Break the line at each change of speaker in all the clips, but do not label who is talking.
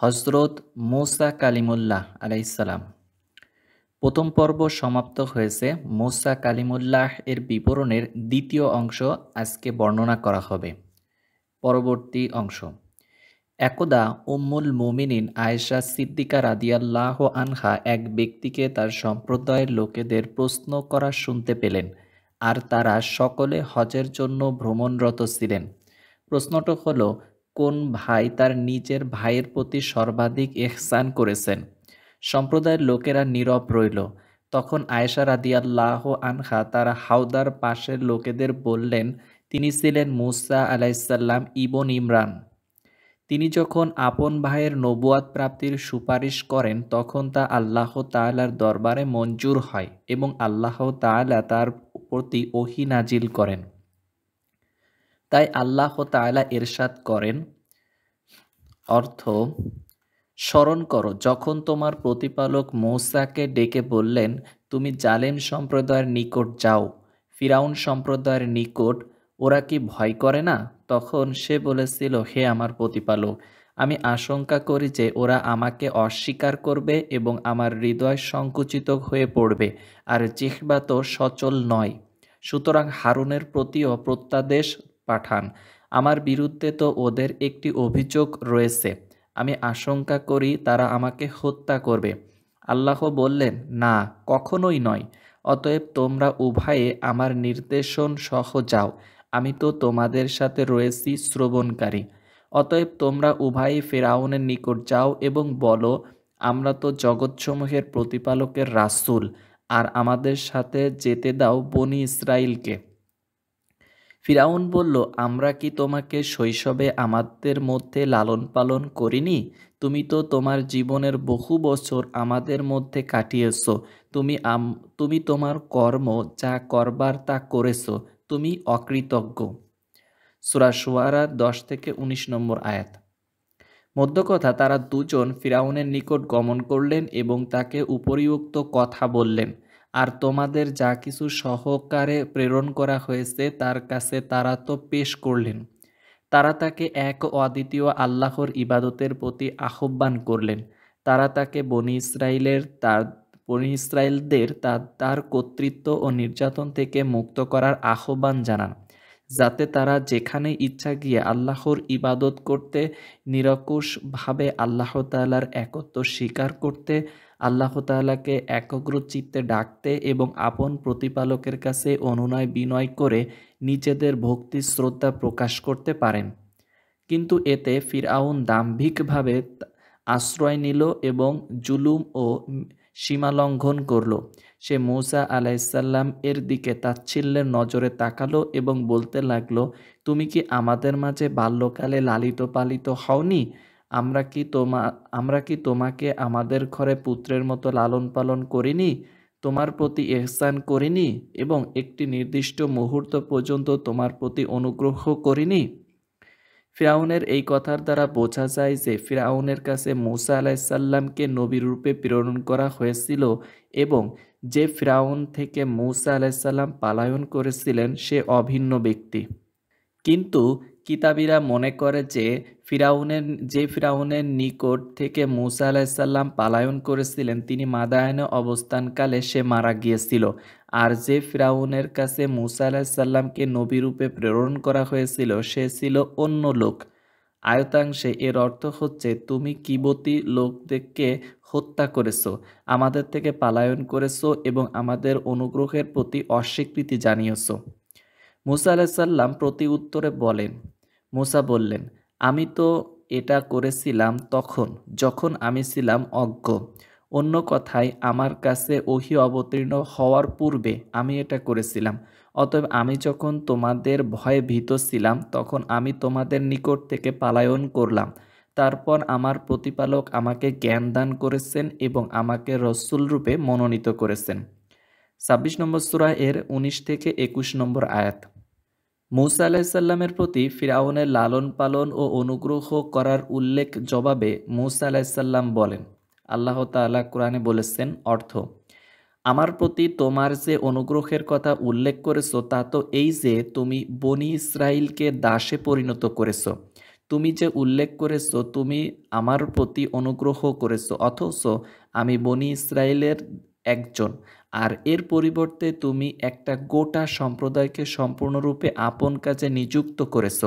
হজরত মোসা কালিমুল্লাহ আলাইসালাম প্রথম পর্ব সমাপ্ত হয়েছে মোসা কালিমুল্লাহ এর বিবরণের দ্বিতীয় অংশ আজকে বর্ণনা করা হবে পরবর্তী অংশ একদা উম্মুল মোমিনিন আয়েশা সিদ্দিকা রাদিয়াল্লাহ আনহা এক ব্যক্তিকে তার সম্প্রদায়ের লোকেদের প্রশ্ন করা শুনতে পেলেন আর তারা সকলে হজের জন্য ভ্রমণরত ছিলেন প্রশ্নটা হলো কোন ভাই তার নিজের ভাইয়ের প্রতি সর্বাধিক এহসান করেছেন সম্প্রদায়ের লোকেরা নীরব রইল তখন আয়েশা রাদিয়াল্লাহ আনহা তার হাওদার পাশের লোকেদের বললেন তিনি ছিলেন মুসা আলাইসাল্লাম ইবন ইমরান তিনি যখন আপন ভাইয়ের নবুয়াদ প্রাপ্তির সুপারিশ করেন তখন তা আল্লাহ তালার দরবারে মঞ্জুর হয় এবং আল্লাহ তালা তার প্রতি ওহি নাজিল করেন তাই আল্লাহ তালা এরশাদ করেন অর্থ স্মরণ করো যখন তোমার প্রতিপালক মৌসাকে ডেকে বললেন তুমি জালেম সম্প্রদায়ের নিকট যাও ফিরাউন সম্প্রদায়ের নিকট ওরা কি ভয় করে না তখন সে বলেছিল হে আমার প্রতিপালক আমি আশঙ্কা করি যে ওরা আমাকে অস্বীকার করবে এবং আমার হৃদয় সংকুচিত হয়ে পড়বে আর জিহবা তো সচল নয় সুতরাং হারুনের প্রতিও প্রত্যাদেশ পাঠান আমার বিরুদ্ধে তো ওদের একটি অভিযোগ রয়েছে আমি আশঙ্কা করি তারা আমাকে হত্যা করবে আল্লাহ বললেন না কখনোই নয় অতএব তোমরা উভয়ে আমার নির্দেশন সহ যাও আমি তো তোমাদের সাথে রয়েছি শ্রবণকারী অতএব তোমরা উভয়ে ফেরাউনের নিকট যাও এবং বলো আমরা তো জগৎসমূহের প্রতিপালকের রাসুল আর আমাদের সাথে যেতে দাও বনি ইসরায়েলকে ফিরাউন বলল আমরা কি তোমাকে শৈশবে আমাদের মধ্যে লালন পালন করিনি তুমি তো তোমার জীবনের বহু বছর আমাদের মধ্যে কাটিয়েছ তুমি তুমি তোমার কর্ম যা করবার তা করেছ তুমি অকৃতজ্ঞ সুরাসোয়ারা দশ থেকে ১৯ নম্বর আয়াত মধ্যকথা তারা দুজন ফিরাউনের নিকট গমন করলেন এবং তাকে উপরিউক্ত কথা বললেন আর তোমাদের যা কিছু সহকারে প্রেরণ করা হয়েছে তার কাছে তারা তো পেশ করলেন তারা তাকে এক অদ্বিতীয় আল্লাহর ইবাদতের প্রতি আহ্বান করলেন তারা তাকে বনি ইসরায়েলের তার বনি ইসরায়েলদের তার কর্তৃত্ব ও নির্যাতন থেকে মুক্ত করার আহ্বান জানান যাতে তারা যেখানে ইচ্ছা গিয়ে আল্লাহর ইবাদত করতে নিরকুশভাবে আল্লাহ তালার একত্র স্বীকার করতে আল্লাহ তাল্লাহকে একগ্র চিত্তে ডাকতে এবং আপন প্রতিপালকের কাছে অনুনয় বিনয় করে নিজেদের ভক্তি শ্রদ্ধা প্রকাশ করতে পারেন কিন্তু এতে ফিরাউন দাম্ভিকভাবে আশ্রয় নিল এবং জুলুম ও সীমালঙ্ঘন করল সে মৌসা আলাইসাল্লাম এর দিকে তাচ্ছিল্যের নজরে তাকালো এবং বলতে লাগলো তুমি কি আমাদের মাঝে বাল্যকালে লালিত পালিত হওনি আমরা কি তোমা আমরা কি তোমাকে আমাদের ঘরে পুত্রের মতো লালন পালন করিনি তোমার প্রতি এহসান করিনি এবং একটি নির্দিষ্ট মুহূর্ত পর্যন্ত তোমার প্রতি অনুগ্রহ করিনি ফিরাউনের এই কথার দ্বারা বোঝা যায় যে ফিরাউনের কাছে মৌসা আলাইসাল্লামকে নবীর রূপে প্রেরণ করা হয়েছিল এবং যে ফিরাউন থেকে মৌসা আলাইসাল্লাম পালায়ন করেছিলেন সে অভিন্ন ব্যক্তি কিন্তু কিতাবিরা মনে করে যে ফিরাউনের যে ফিরাউনের নিকট থেকে মুসা আলাহিসাল্লাম পালায়ন করেছিলেন তিনি মাদায়নে অবস্থানকালে সে মারা গিয়েছিল আর যে ফিরাউনের কাছে মুসা আলাহিসাল্লামকে নবীরূপে প্রেরণ করা হয়েছিল সে ছিল অন্য লোক আয়তাংশে এর অর্থ হচ্ছে তুমি কিবতী লোকদেরকে হত্যা করেছ আমাদের থেকে পালায়ন করেছ এবং আমাদের অনুগ্রহের প্রতি অস্বীকৃতি জানিয়েছ মুসা আলাহিসাল্লাম প্রতি উত্তরে বলেন মুসা বললেন আমি তো এটা করেছিলাম তখন যখন আমি ছিলাম অজ্ঞ অন্য কথায় আমার কাছে ওহি অবতীর্ণ হওয়ার পূর্বে আমি এটা করেছিলাম অতএব আমি যখন তোমাদের ভয়ে ভীত ছিলাম তখন আমি তোমাদের নিকট থেকে পালায়ন করলাম তারপর আমার প্রতিপালক আমাকে জ্ঞান দান করেছেন এবং আমাকে রসুল রূপে মনোনীত করেছেন ছাব্বিশ নম্বর সুরা এর উনিশ থেকে একুশ নম্বর আয়াত মুসা আলাহিসাল্লামের প্রতি ফিরাউনের লালন পালন ও অনুগ্রহ করার উল্লেখ জবাবে মুসা আলাহিসাল্লাম বলেন আল্লাহ তাল্লাহ কোরআনে বলেছেন অর্থ আমার প্রতি তোমার যে অনুগ্রহের কথা উল্লেখ করেছো তা তো এই যে তুমি বনি ইসরাইলকে দাসে পরিণত করেছো তুমি যে উল্লেখ করেছো তুমি আমার প্রতি অনুগ্রহ করেছো অথচ আমি বনি ইসরায়েলের একজন আর এর পরিবর্তে তুমি একটা গোটা সম্প্রদায়কে সম্পূর্ণরূপে আপন কাজে নিযুক্ত করেছ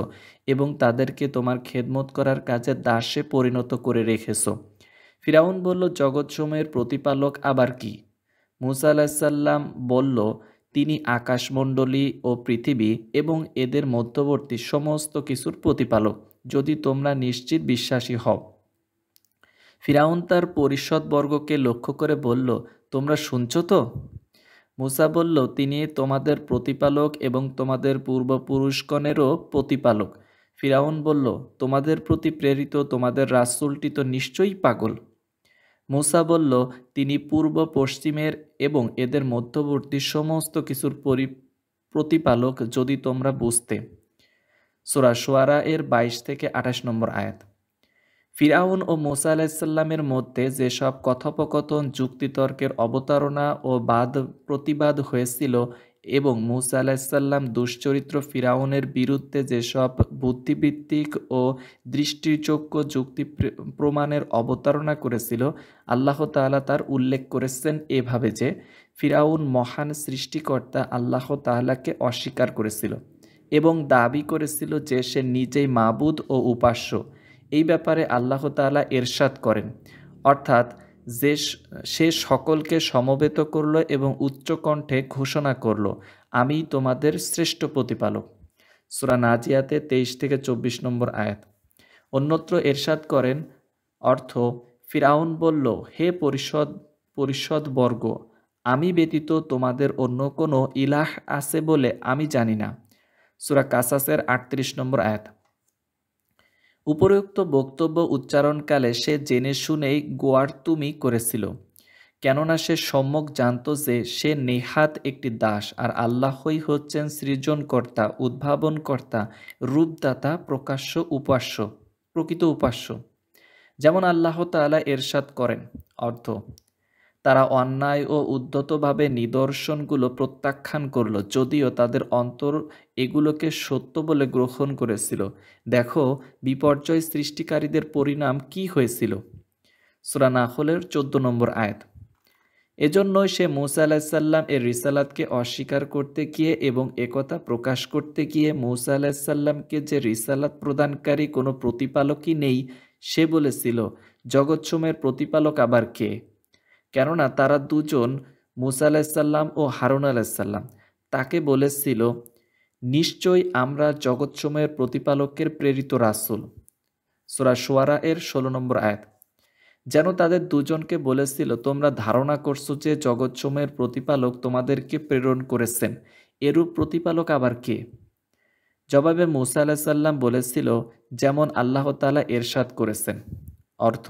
এবং তাদেরকে তোমার খেদমত করার কাজে দাসে পরিণত করে রেখেছ ফিরাউন বলল সময়ের প্রতিপালক আবার কি মুসা আলাহিসাল্লাম বলল তিনি আকাশমণ্ডলী ও পৃথিবী এবং এদের মধ্যবর্তী সমস্ত কিছুর প্রতিপালক যদি তোমরা নিশ্চিত বিশ্বাসী হও ফিরাউন তার পরিষদবর্গকে লক্ষ্য করে বলল তোমরা শুনছ তো মুসা বলল তিনি তোমাদের প্রতিপালক এবং তোমাদের পূর্বপুরুষগণেরও প্রতিপালক ফিরাউন বলল তোমাদের প্রতি প্রেরিত তোমাদের রাসুলটি তো নিশ্চয়ই পাগল মুসা বলল তিনি পূর্ব পশ্চিমের এবং এদের মধ্যবর্তী সমস্ত কিছুর পরি প্রতিপালক যদি তোমরা বুঝতে সোরা সোয়ারা এর বাইশ থেকে আঠাশ নম্বর আয়াত ফিরাউন ও মোসা আলাহিসাল্লামের মধ্যে যেসব কথোপকথন যুক্তিতর্কের অবতারণা ও বাদ প্রতিবাদ হয়েছিল এবং মোসা আলাহিসাল্লাম দুশ্চরিত্র ফিরাউনের বিরুদ্ধে যেসব বুদ্ধিভিত্তিক ও দৃষ্টিযোগ্য যুক্তি প্রমাণের অবতারণা করেছিল আল্লাহ তালা তার উল্লেখ করেছেন এভাবে যে ফিরাউন মহান সৃষ্টিকর্তা আল্লাহ তাহলাকে অস্বীকার করেছিল এবং দাবি করেছিল যে সে নিজেই মাবুদ ও উপাস্য এই ব্যাপারে আল্লাহ আল্লাহতালা এরশাদ করেন অর্থাৎ যে সে সকলকে সমবেত করল এবং উচ্চকণ্ঠে ঘোষণা করল আমি তোমাদের শ্রেষ্ঠ প্রতিপালক সুরা নাজিয়াতে তেইশ থেকে চব্বিশ নম্বর আয়াত অন্যত্র এরশাদ করেন অর্থ ফিরাউন বলল হে পরিষদ পরিষদ বর্গ আমি ব্যতীত তোমাদের অন্য কোনো ইলাহ আছে বলে আমি জানি না সুরা কাসাসের আটত্রিশ নম্বর আয়াত উপরোক্ত বক্তব্য উচ্চারণকালে সে জেনে শুনেই গোয়ারতুমি করেছিল কেননা সে সম্যক জানত যে সে নেহাত একটি দাস আর আল্লাহই হচ্ছেন সৃজনকর্তা উদ্ভাবনকর্তা রূপদাতা প্রকাশ্য উপাস্য প্রকৃত উপাস্য যেমন আল্লাহ তালা এরশাদ করেন অর্থ তারা অন্যায় ও উদ্ধতভাবে নিদর্শনগুলো প্রত্যাখ্যান করল যদিও তাদের অন্তর এগুলোকে সত্য বলে গ্রহণ করেছিল দেখো বিপর্যয় সৃষ্টিকারীদের পরিণাম কি হয়েছিল সুরা নাহলের চোদ্দ নম্বর আয়াত এজন্যই সে মৌসা আলাহিসাল্লাম এর রিসালাতকে অস্বীকার করতে গিয়ে এবং একথা প্রকাশ করতে গিয়ে মৌসা আলাহিসাল্লামকে যে রিসালাত প্রদানকারী কোনো প্রতিপালকই নেই সে বলেছিল জগৎসমের প্রতিপালক আবার কে কেননা তারা দুজন মুসা আলাইসাল্লাম ও হারুন আলাইসাল্লাম তাকে বলেছিল নিশ্চয়ই আমরা জগৎসময়ের প্রতিপালকের প্রেরিত রাসুল সোরা সোয়ারা এর ষোলো নম্বর আয়াত যেন তাদের দুজনকে বলেছিল তোমরা ধারণা করছো যে জগৎসময়ের প্রতিপালক তোমাদেরকে প্রেরণ করেছেন এরূপ প্রতিপালক আবার কে জবাবে মুসা আলাহিসাল্লাম বলেছিল যেমন আল্লাহতালা এরশাদ করেছেন অর্থ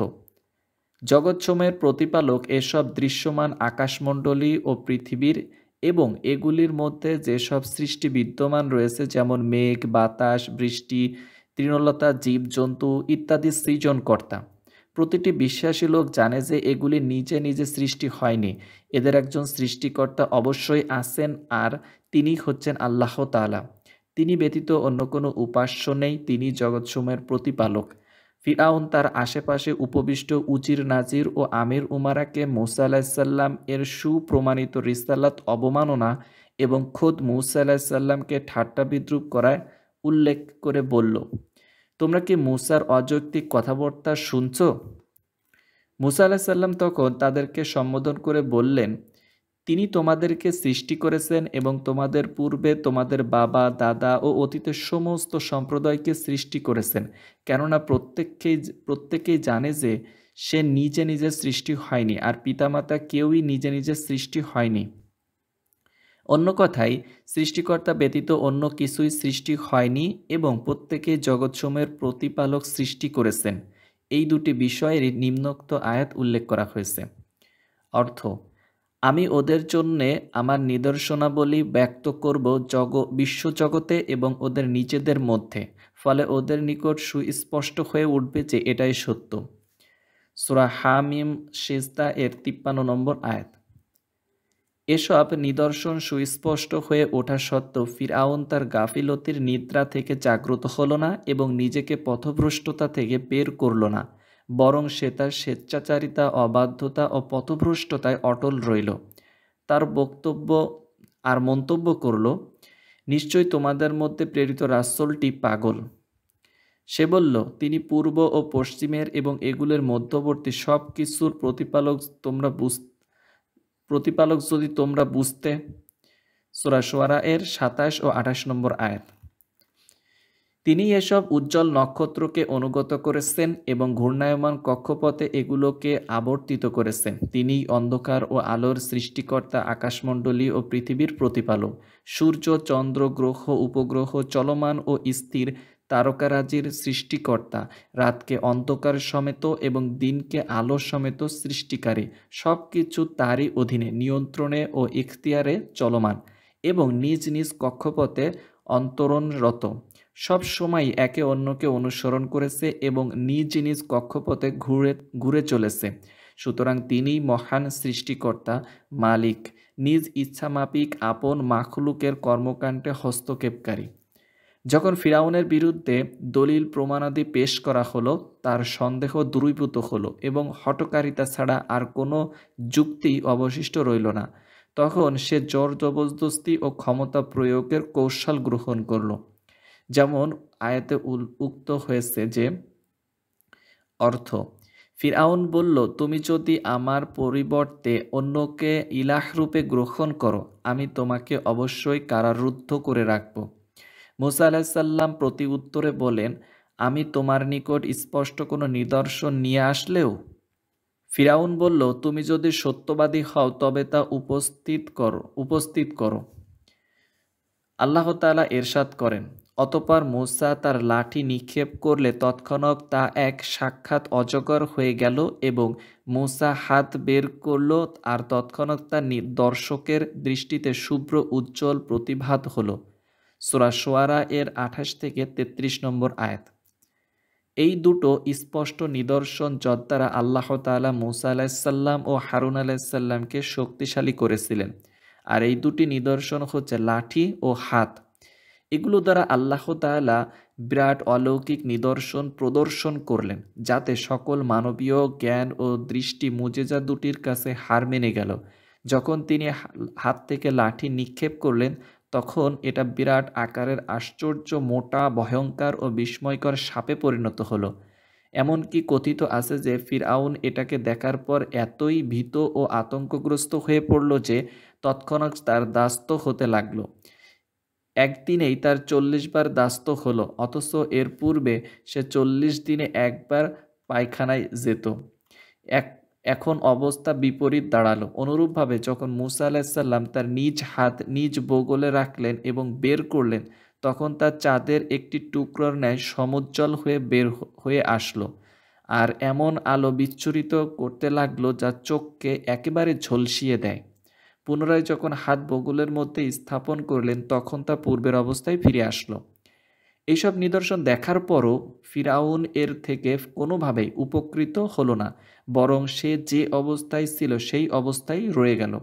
জগৎসমের প্রতিপালক এসব দৃশ্যমান আকাশমণ্ডলী ও পৃথিবীর এবং এগুলির মধ্যে যেসব সৃষ্টি বিদ্যমান রয়েছে যেমন মেঘ বাতাস বৃষ্টি তৃণলতা জীবজন্তু ইত্যাদি সৃজনকর্তা প্রতিটি বিশ্বাসী লোক জানে যে এগুলি নিজে নিজে সৃষ্টি হয়নি এদের একজন সৃষ্টিকর্তা অবশ্যই আছেন আর তিনি হচ্ছেন আল্লাহ তালা তিনি ব্যতীত অন্য কোনো উপাস্য নেই তিনি জগৎসমূহের প্রতিপালক ফিরাউন তার আশেপাশে উপবিষ্ট উচির নাজির ও আমির উমারাকে মৌসা আলাহিসাল্লাম এর সুপ্রমাণিত রিসাল্লাত অবমাননা এবং খোদ মৌসা আলাহিসাল্লামকে ঠাট্টা বিদ্রুপ করায় উল্লেখ করে বলল তোমরা কি মূসার অযৌক্তিক কথাবার্তা শুনছ মুসা আলাহিসাল্লাম তখন তাদেরকে সম্বোধন করে বললেন তিনি তোমাদেরকে সৃষ্টি করেছেন এবং তোমাদের পূর্বে তোমাদের বাবা দাদা ও অতীতের সমস্ত সম্প্রদায়কে সৃষ্টি করেছেন কেননা প্রত্যেককেই প্রত্যেকেই জানে যে সে নিজে নিজে সৃষ্টি হয়নি আর পিতামাতা কেউই নিজে নিজে সৃষ্টি হয়নি অন্য কথায় সৃষ্টিকর্তা ব্যতীত অন্য কিছুই সৃষ্টি হয়নি এবং প্রত্যেকে জগৎসমূহের প্রতিপালক সৃষ্টি করেছেন এই দুটি বিষয়ের নিম্নোক্ত আয়াত উল্লেখ করা হয়েছে অর্থ আমি ওদের জন্যে আমার নিদর্শনাবলী ব্যক্ত করব জগ বিশ্বজগতে এবং ওদের নিজেদের মধ্যে ফলে ওদের নিকট সুস্পষ্ট হয়ে উঠবে যে এটাই সত্য সুরা হামিম শেজদা এর তিপ্পান্ন নম্বর আয়াত এসব নিদর্শন সুস্পষ্ট হয়ে ওঠা সত্ত্বেও ফিরাউন তার গাফিলতির নিদ্রা থেকে জাগ্রত হল না এবং নিজেকে পথভ্রষ্টতা থেকে বের করল না বরং সে তার স্বেচ্ছাচারিতা অবাধ্যতা ও পথভ্রষ্টতায় অটল রইল তার বক্তব্য আর মন্তব্য করল নিশ্চয় তোমাদের মধ্যে প্রেরিত রাসলটি পাগল সে বলল তিনি পূর্ব ও পশ্চিমের এবং এগুলোর মধ্যবর্তী সব কিছুর প্রতিপালক তোমরা বুঝ প্রতিপালক যদি তোমরা বুঝতে সোরাশোয়ারা এর সাতাশ ও আঠাশ নম্বর আয়াত তিনি এসব উজ্জ্বল নক্ষত্রকে অনুগত করেছেন এবং ঘূর্ণায়মান কক্ষপথে এগুলোকে আবর্তিত করেছেন তিনি অন্ধকার ও আলোর সৃষ্টিকর্তা আকাশমণ্ডলী ও পৃথিবীর প্রতিপালক সূর্য চন্দ্র গ্রহ উপগ্রহ চলমান ও স্থির তারকারাজির সৃষ্টিকর্তা রাতকে অন্ধকার সমেত এবং দিনকে আলো সমেত সৃষ্টিকারী সব কিছু তারই অধীনে নিয়ন্ত্রণে ও ইখতিয়ারে চলমান এবং নিজ নিজ কক্ষপথে অন্তরণরত সব সময় একে অন্যকে অনুসরণ করেছে এবং নিজ নিজ কক্ষপথে ঘুরে ঘুরে চলেছে সুতরাং তিনি মহান সৃষ্টিকর্তা মালিক নিজ ইচ্ছামাপিক আপন মাখলুকের কর্মকাণ্ডে হস্তক্ষেপকারী যখন ফিরাউনের বিরুদ্ধে দলিল প্রমাণাদি পেশ করা হলো তার সন্দেহ দূরীভূত হলো এবং হটকারিতা ছাড়া আর কোনো যুক্তি অবশিষ্ট রইল না তখন সে জোর জবরদস্তি ও ক্ষমতা প্রয়োগের কৌশল গ্রহণ করলো যেমন আয়াতে উক্ত হয়েছে যে অর্থ ফিরাউন বলল তুমি যদি আমার পরিবর্তে অন্যকে রূপে গ্রহণ করো আমি তোমাকে অবশ্যই কারারুদ্ধ করে রাখব মুসা আলাহিসাল্লাম প্রতি উত্তরে বলেন আমি তোমার নিকট স্পষ্ট কোনো নিদর্শন নিয়ে আসলেও ফিরাউন বলল তুমি যদি সত্যবাদী হও তবে তা উপস্থিত করো উপস্থিত করো আল্লাহ তালা এরশাদ করেন অতপর মুসা তার লাঠি নিক্ষেপ করলে তৎক্ষণাৎ তা এক সাক্ষাৎ অজগর হয়ে গেল এবং মুসা হাত বের করল আর তৎক্ষণাৎ তা দর্শকের দৃষ্টিতে শুভ্র উজ্জ্বল প্রতিভাত হল সোরাসোয়ারা সোয়ারা এর আঠাশ থেকে ৩৩ নম্বর আয়াত এই দুটো স্পষ্ট নিদর্শন যদ্দ্বারা আল্লাহ তালা মুসা আলাইসাল্লাম ও হারুন আলাইসাল্লামকে শক্তিশালী করেছিলেন আর এই দুটি নিদর্শন হচ্ছে লাঠি ও হাত এগুলো দ্বারা আল্লাহ তালা বিরাট অলৌকিক নিদর্শন প্রদর্শন করলেন যাতে সকল মানবীয় জ্ঞান ও দৃষ্টি মুজেজা দুটির কাছে হার মেনে গেল যখন তিনি হাত থেকে লাঠি নিক্ষেপ করলেন তখন এটা বিরাট আকারের আশ্চর্য মোটা ভয়ঙ্কর ও বিস্ময়কর সাপে পরিণত হলো এমনকি কথিত আছে যে ফিরআউন এটাকে দেখার পর এতই ভীত ও আতঙ্কগ্রস্ত হয়ে পড়ল যে তৎক্ষণাৎ তার দাস্ত হতে লাগলো একদিনেই তার চল্লিশ বার দাস্ত হলো অথচ এর পূর্বে সে চল্লিশ দিনে একবার পায়খানায় যেত এক এখন অবস্থা বিপরীত দাঁড়ালো অনুরূপভাবে যখন মুসা আলাহিসাল্লাম তার নিজ হাত নিজ বগলে রাখলেন এবং বের করলেন তখন তার চাঁদের একটি টুকরোর ন্যায় সমুজ্জ্বল হয়ে বের হয়ে আসলো আর এমন আলো বিচ্ছুরিত করতে লাগলো যা চোখকে একেবারে ঝলসিয়ে দেয় পুনরায় যখন হাত বগুলের মধ্যে স্থাপন করলেন তখন তা পূর্বের অবস্থায় ফিরে আসলো এইসব নিদর্শন দেখার পরও ফিরাউন এর থেকে কোনোভাবেই উপকৃত হলো না বরং সে যে অবস্থায় ছিল সেই অবস্থায় রয়ে গেল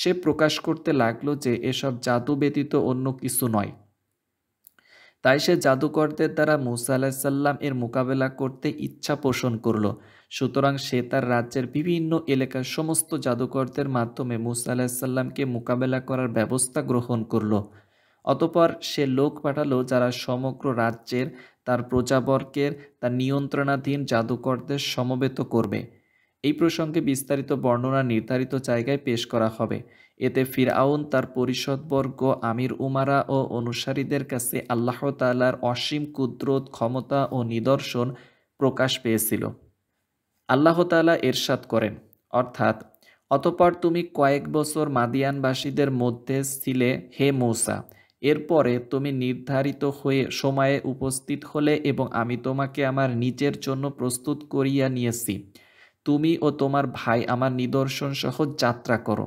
সে প্রকাশ করতে লাগলো যে এসব জাদু ব্যতীত অন্য কিছু নয় তাই সে জাদুকরদের দ্বারা মুসা আলাহিসাল্লাম এর মোকাবেলা করতে ইচ্ছা পোষণ করল সুতরাং সে তার রাজ্যের বিভিন্ন এলাকার সমস্ত জাদুকরদের মাধ্যমে মুসা আলাহিসাল্লামকে মোকাবেলা করার ব্যবস্থা গ্রহণ করল অতপর সে লোক পাঠালো যারা সমগ্র রাজ্যের তার প্রজাবর্গের তার নিয়ন্ত্রণাধীন জাদুকরদের সমবেত করবে এই প্রসঙ্গে বিস্তারিত বর্ণনা নির্ধারিত জায়গায় পেশ করা হবে এতে ফিরআউন তার পরিষদবর্গ আমির উমারা ও অনুসারীদের কাছে আল্লাহ তালার অসীম কুদরত ক্ষমতা ও নিদর্শন প্রকাশ পেয়েছিল আল্লাহ তালা এরশাদ করেন অর্থাৎ অতপর তুমি কয়েক বছর মাদিয়ানবাসীদের মধ্যে ছিলে হে মৌসা এরপরে তুমি নির্ধারিত হয়ে সময়ে উপস্থিত হলে এবং আমি তোমাকে আমার নিজের জন্য প্রস্তুত করিয়া নিয়েছি তুমি ও তোমার ভাই আমার নিদর্শন সহ যাত্রা করো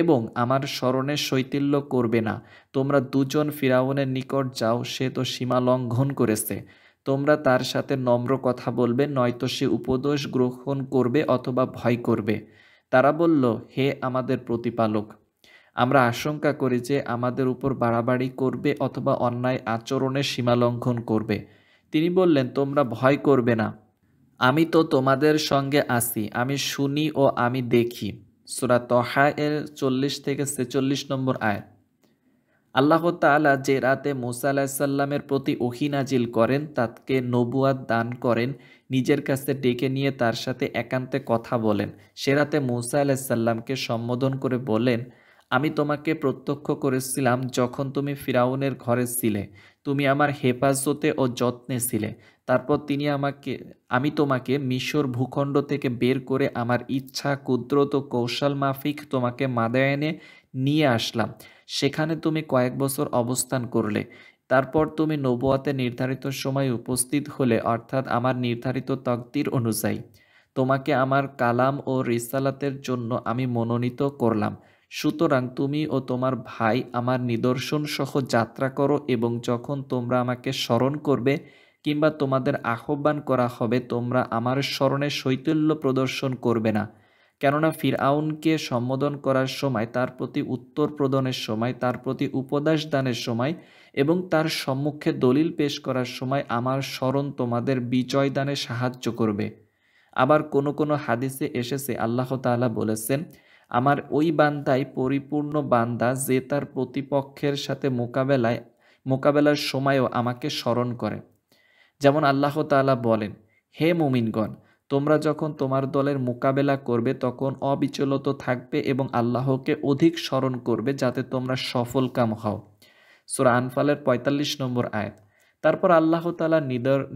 এবং আমার স্মরণে শৈতিল্য করবে না তোমরা দুজন ফিরাউনের নিকট যাও সে তো সীমা লঙ্ঘন করেছে তোমরা তার সাথে নম্র কথা বলবে নয়তো সে উপদেশ গ্রহণ করবে অথবা ভয় করবে তারা বলল হে আমাদের প্রতিপালক আমরা আশঙ্কা করি যে আমাদের উপর বাড়াবাড়ি করবে অথবা অন্যায় আচরণের সীমালঙ্ঘন করবে তিনি বললেন তোমরা ভয় করবে না আমি তো তোমাদের সঙ্গে আসি আমি শুনি ও আমি দেখি সুরা তহা এর চল্লিশ থেকে ছেচল্লিশ নম্বর আয় আল্লাহ তালা যে রাতে মোসা আলাহিসাল্লামের প্রতি ওহি করেন তাকে নবুয়াদ দান করেন নিজের কাছে ডেকে নিয়ে তার সাথে একান্তে কথা বলেন সে রাতে মোসা আলাহিসাল্লামকে সম্বোধন করে বলেন আমি তোমাকে প্রত্যক্ষ করেছিলাম যখন তুমি ফিরাউনের ঘরে ছিলে তুমি আমার হেফাজতে ও যত্নে ছিলে তারপর তিনি আমাকে আমি তোমাকে মিশর ভূখণ্ড থেকে বের করে আমার ইচ্ছা কুদ্রত কৌশল মাফিক তোমাকে মাদায়নে নিয়ে আসলাম সেখানে তুমি কয়েক বছর অবস্থান করলে তারপর তুমি নবুয়াতে নির্ধারিত সময় উপস্থিত হলে অর্থাৎ আমার নির্ধারিত তকদির অনুযায়ী তোমাকে আমার কালাম ও রিসালাতের জন্য আমি মনোনীত করলাম সুতরাং তুমি ও তোমার ভাই আমার নিদর্শনসহ যাত্রা করো এবং যখন তোমরা আমাকে স্মরণ করবে কিংবা তোমাদের আহ্বান করা হবে তোমরা আমার স্মরণে শৈতল্য প্রদর্শন করবে না কেননা ফিরআউনকে সম্বোধন করার সময় তার প্রতি উত্তর প্রদানের সময় তার প্রতি উপদেশ দানের সময় এবং তার সম্মুখে দলিল পেশ করার সময় আমার স্মরণ তোমাদের বিজয় দানে সাহায্য করবে আবার কোনো কোনো হাদিসে এসেছে আল্লাহ তাআলা বলেছেন আমার ওই বান্দাই পরিপূর্ণ বান্দা যে তার প্রতিপক্ষের সাথে মোকাবেলায় মোকাবেলার সময়ও আমাকে স্মরণ করে যেমন আল্লাহ তালা বলেন হে মুমিনগণ তোমরা যখন তোমার দলের মোকাবেলা করবে তখন অবিচলত থাকবে এবং আল্লাহকে অধিক স্মরণ করবে যাতে তোমরা সফলকাম হও সুরা আনফালের ৪৫ নম্বর আয় তারপর আল্লাহ তালা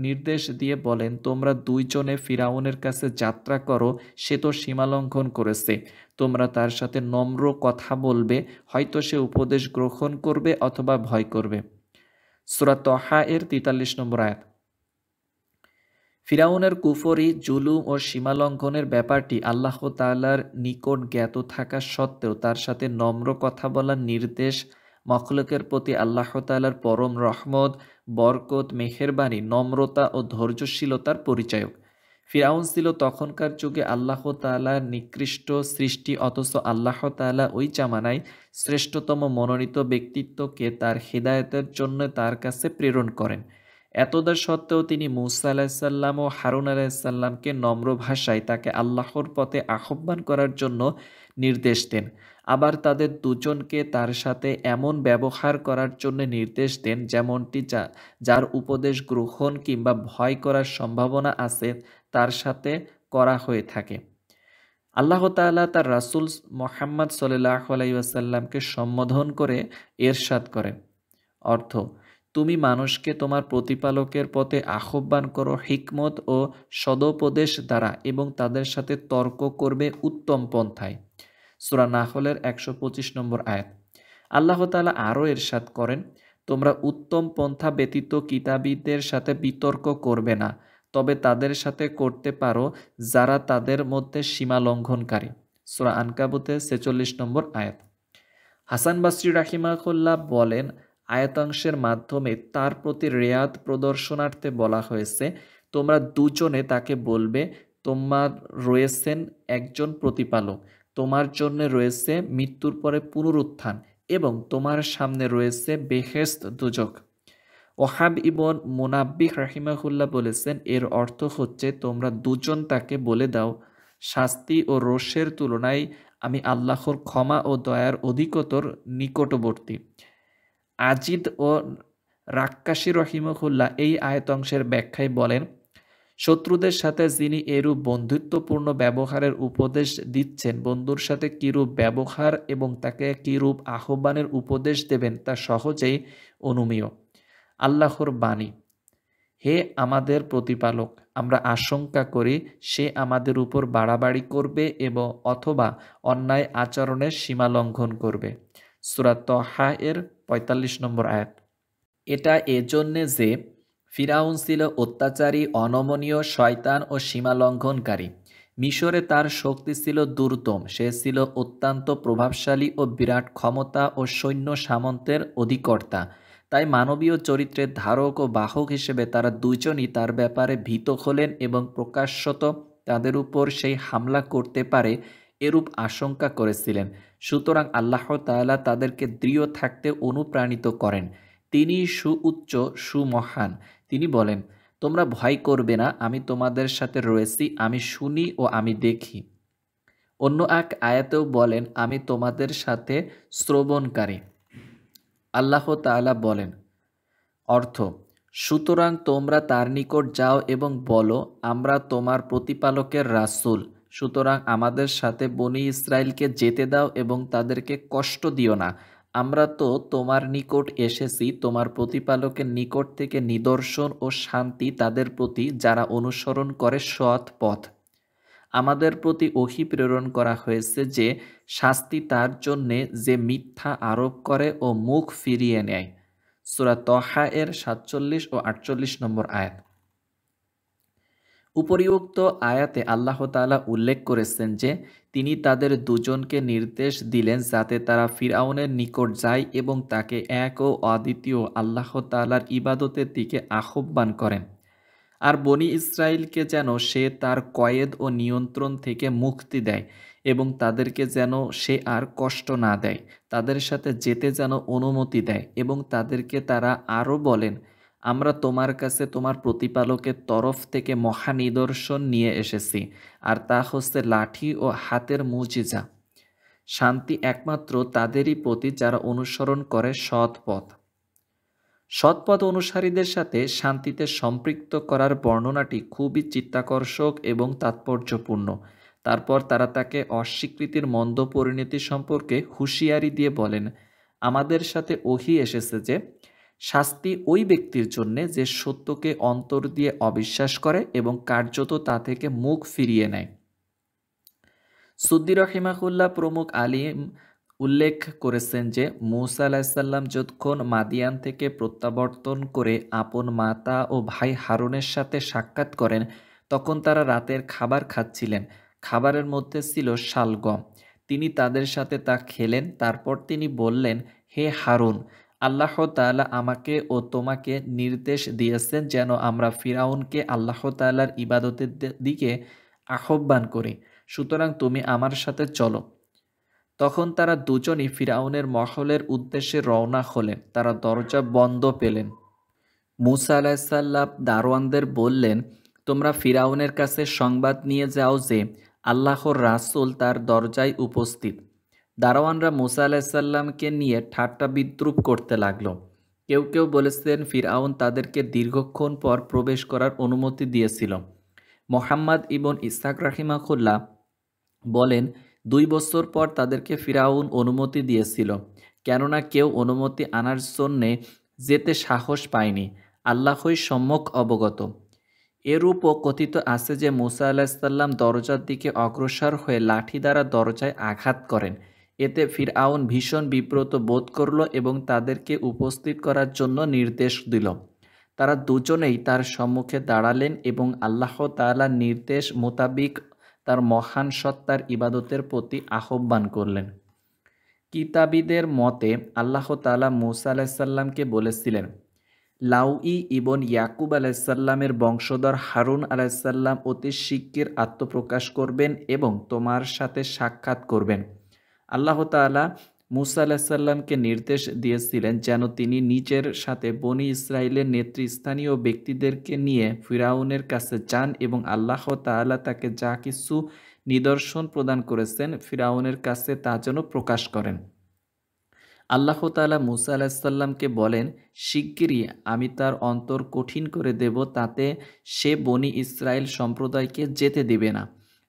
নির্দেশ দিয়ে বলেন তোমরা দুইজনে ফিরাউনের কাছে যাত্রা করো সে তো সীমালঙ্ঘন করেছে তোমরা তার সাথে নম্র কথা বলবে হয়তো সে উপদেশ গ্রহণ করবে অথবা ভয় করবে সুরাতহা এর তেতাল্লিশ নম্বর আয়াত ফিরাউনের কুফরি জুলুম ও সীমালঙ্ঘনের ব্যাপারটি আল্লাহ তালার নিকট জ্ঞাত থাকা সত্ত্বেও তার সাথে নম্র কথা বলার নির্দেশ মখলকের প্রতি আল্লাহ তালার পরম রহমত বরকত মেহেরবানি নম্রতা ও ধৈর্যশীলতার পরিচায়ক ফিরাউন ছিল তখনকার যুগে আল্লাহ তালার নিকৃষ্ট সৃষ্টি অথচ আল্লাহ তালা ওই জামানায় শ্রেষ্ঠতম মনোনীত ব্যক্তিত্বকে তার হৃদায়তের জন্য তার কাছে প্রেরণ করেন এতদা সত্ত্বেও তিনি মুসা আলাহিসাল্লাম ও হারুন আলাহিসাল্লামকে নম্র ভাষায় তাকে আল্লাহর পথে আহ্বান করার জন্য নির্দেশ দেন আবার তাদের দুজনকে তার সাথে এমন ব্যবহার করার জন্য নির্দেশ দেন যেমনটি যা যার উপদেশ গ্রহণ কিংবা ভয় করার সম্ভাবনা আছে তার সাথে করা হয়ে থাকে আল্লাহ তালা তার রাসুল মোহাম্মদ সাল্লাহ আলাইসাল্লামকে সম্বোধন করে এরশাদ করেন অর্থ তুমি মানুষকে তোমার প্রতিপালকের পথে আহ্বান করো হিকমত ও সদোপদেশ দ্বারা এবং তাদের সাথে তর্ক করবে উত্তম পন্থায় সুরা নাহলের একশো পঁচিশ নম্বর আয়াত আল্লাহ তালা আরও এরশাদ করেন তোমরা উত্তম পন্থা ব্যতীত কিতাবীদের সাথে বিতর্ক করবে না তবে তাদের সাথে করতে পারো যারা তাদের মধ্যে সীমা লঙ্ঘনকারী সুরা আনকাবুতে ছেচল্লিশ নম্বর আয়াত হাসান বাসরি রাহিমাকুল্লাহ বলেন আয়াতাংশের মাধ্যমে তার প্রতি রেয়াত প্রদর্শনার্থে বলা হয়েছে তোমরা দুজনে তাকে বলবে তোমার রয়েছেন একজন প্রতিপালক তোমার জন্য রয়েছে মৃত্যুর পরে পুনরুত্থান এবং তোমার সামনে রয়েছে বেহেস্ত দুজক ওহাব ইবন মোনাব্বিক রাহিমাহুল্লাহ বলেছেন এর অর্থ হচ্ছে তোমরা দুজন তাকে বলে দাও শাস্তি ও রোষের তুলনায় আমি আল্লাহর ক্ষমা ও দয়ার অধিকতর নিকটবর্তী আজিদ ও রাক্কাশি রহিমহুল্লাহ এই আয়তংশের ব্যাখ্যায় বলেন শত্রুদের সাথে যিনি এরূপ বন্ধুত্বপূর্ণ ব্যবহারের উপদেশ দিচ্ছেন বন্ধুর সাথে কীরূপ ব্যবহার এবং তাকে কীরূপ আহ্বানের উপদেশ দেবেন তা সহজেই অনুমীয় আল্লাহর বাণী হে আমাদের প্রতিপালক আমরা আশঙ্কা করি সে আমাদের উপর বাড়াবাড়ি করবে এবং অথবা অন্যায় আচরণের সীমা লঙ্ঘন করবে সুরাত হা এর পঁয়তাল্লিশ নম্বর আয়াত এটা এজন্যে যে ফিরাউন ছিল অত্যাচারী অনমনীয় শয়তান ও সীমালঙ্ঘনকারী মিশরে তার শক্তি ছিল দুর্তম সে ছিল অত্যন্ত প্রভাবশালী ও বিরাট ক্ষমতা ও সৈন্য সামন্তের অধিকর্তা তাই মানবীয় চরিত্রের ধারক ও বাহক হিসেবে তারা দুজনই তার ব্যাপারে ভীত হলেন এবং প্রকাশ্যত তাদের উপর সেই হামলা করতে পারে এরূপ আশঙ্কা করেছিলেন সুতরাং আল্লাহ তালা তাদেরকে দৃঢ় থাকতে অনুপ্রাণিত করেন তিনি সুউচ্চ সুমহান তিনি বলেন তোমরা ভয় করবে না আমি তোমাদের সাথে রয়েছি আমি শুনি ও আমি দেখি অন্য এক আয়াতেও বলেন আমি তোমাদের সাথে শ্রবণকারী আল্লাহ তালা বলেন অর্থ সুতরাং তোমরা তার নিকট যাও এবং বলো আমরা তোমার প্রতিপালকের রাসুল সুতরাং আমাদের সাথে বনি ইসরায়েলকে যেতে দাও এবং তাদেরকে কষ্ট দিও না আমরা তো তোমার নিকট এসেছি তোমার প্রতিপালকের নিকট থেকে নিদর্শন ও শান্তি তাদের প্রতি যারা অনুসরণ করে সৎ পথ আমাদের প্রতি অহি প্রেরণ করা হয়েছে যে শাস্তি তার জন্যে যে মিথ্যা আরোপ করে ও মুখ ফিরিয়ে নেয় সুরা তহা এর সাতচল্লিশ ও আটচল্লিশ নম্বর আয়াত উপরিউক্ত আয়াতে আল্লাহ আল্লাহতালা উল্লেখ করেছেন যে তিনি তাদের দুজনকে নির্দেশ দিলেন যাতে তারা ফিরাউনের নিকট যায় এবং তাকে এক ও অদ্বিতীয় আল্লাহ তালার ইবাদতের দিকে আহ্বান করেন আর বনি ইসরায়েলকে যেন সে তার কয়েদ ও নিয়ন্ত্রণ থেকে মুক্তি দেয় এবং তাদেরকে যেন সে আর কষ্ট না দেয় তাদের সাথে যেতে যেন অনুমতি দেয় এবং তাদেরকে তারা আরও বলেন আমরা তোমার কাছে তোমার প্রতিপালকের তরফ থেকে মহানিদর্শন নিয়ে এসেছি আর তা হচ্ছে লাঠি ও হাতের মুজিজা শান্তি একমাত্র তাদেরই প্রতি যারা অনুসরণ করে সৎ পথ সৎপথ অনুসারীদের সাথে শান্তিতে সম্পৃক্ত করার বর্ণনাটি খুবই চিত্তাকর্ষক এবং তাৎপর্যপূর্ণ তারপর তারা তাকে অস্বীকৃতির মন্দ পরিণতি সম্পর্কে হুঁশিয়ারি দিয়ে বলেন আমাদের সাথে ওহি এসেছে যে শাস্তি ওই ব্যক্তির জন্য যে সত্যকে অন্তর দিয়ে অবিশ্বাস করে এবং কার্যত তা থেকে মুখ ফিরিয়ে নেয় সুদ্দি রহিমাকুল্লাহ প্রমুখ আলিম উল্লেখ করেছেন যে মৌসা আলাহিসাল্লাম যতক্ষণ মাদিয়ান থেকে প্রত্যাবর্তন করে আপন মাতা ও ভাই হারুনের সাথে সাক্ষাৎ করেন তখন তারা রাতের খাবার খাচ্ছিলেন খাবারের মধ্যে ছিল শালগম তিনি তাদের সাথে তা খেলেন তারপর তিনি বললেন হে হারুন আল্লাহ তালা আমাকে ও তোমাকে নির্দেশ দিয়েছেন যেন আমরা ফিরাউনকে আল্লাহ তালার ইবাদতের দিকে আহ্বান করি সুতরাং তুমি আমার সাথে চলো তখন তারা দুজনই ফিরাউনের মহলের উদ্দেশ্যে রওনা হলেন তারা দরজা বন্ধ পেলেন মুসা আলাহিসাল্লাম দারোয়ানদের বললেন তোমরা ফিরাউনের কাছে সংবাদ নিয়ে যাও যে আল্লাহর রাসুল তার দরজায় উপস্থিত দারোয়ানরা মুসা আলাহিসাল্লামকে নিয়ে ঠাট্টা বিদ্রুপ করতে লাগল কেউ কেউ বলেছিলেন ফিরাউন তাদেরকে দীর্ঘক্ষণ পর প্রবেশ করার অনুমতি দিয়েছিল মোহাম্মদ ইবন ইসাক খুল্লা বলেন দুই বছর পর তাদেরকে ফিরাউন অনুমতি দিয়েছিল কেননা কেউ অনুমতি আনার জন্যে যেতে সাহস পায়নি আল্লাহই সম্যক অবগত এরূপও কথিত আছে যে মুসা আলাহিসাল্লাম দরজার দিকে অগ্রসর হয়ে লাঠি দ্বারা দরজায় আঘাত করেন এতে ফিরআউন ভীষণ বিব্রত বোধ করল এবং তাদেরকে উপস্থিত করার জন্য নির্দেশ দিল তারা দুজনেই তার সম্মুখে দাঁড়ালেন এবং আল্লাহ তালার নির্দেশ মোতাবিক তার মহান সত্তার ইবাদতের প্রতি আহ্বান করলেন কিতাবীদের মতে আল্লাহ তালা মুসা আলাইসাল্লামকে বলেছিলেন লাউই ইবন ইয়াকুব আলাইসাল্লামের বংশধর হারুন আলাইসাল্লাম অতি শিক্ষের আত্মপ্রকাশ করবেন এবং তোমার সাথে সাক্ষাৎ করবেন আল্লাহ তালা মুসা আলাহিসাল্লামকে নির্দেশ দিয়েছিলেন যেন তিনি নিজের সাথে বনি ইসরায়েলের নেতৃস্থানীয় ব্যক্তিদেরকে নিয়ে ফিরাউনের কাছে যান এবং আল্লাহ তালা তাকে যা কিছু নিদর্শন প্রদান করেছেন ফিরাউনের কাছে তা যেন প্রকাশ করেন আল্লাহ তালা মুসা আলাহিসাল্লামকে বলেন শিগগিরই আমি তার অন্তর কঠিন করে দেব তাতে সে বনি ইসরায়েল সম্প্রদায়কে যেতে দেবে না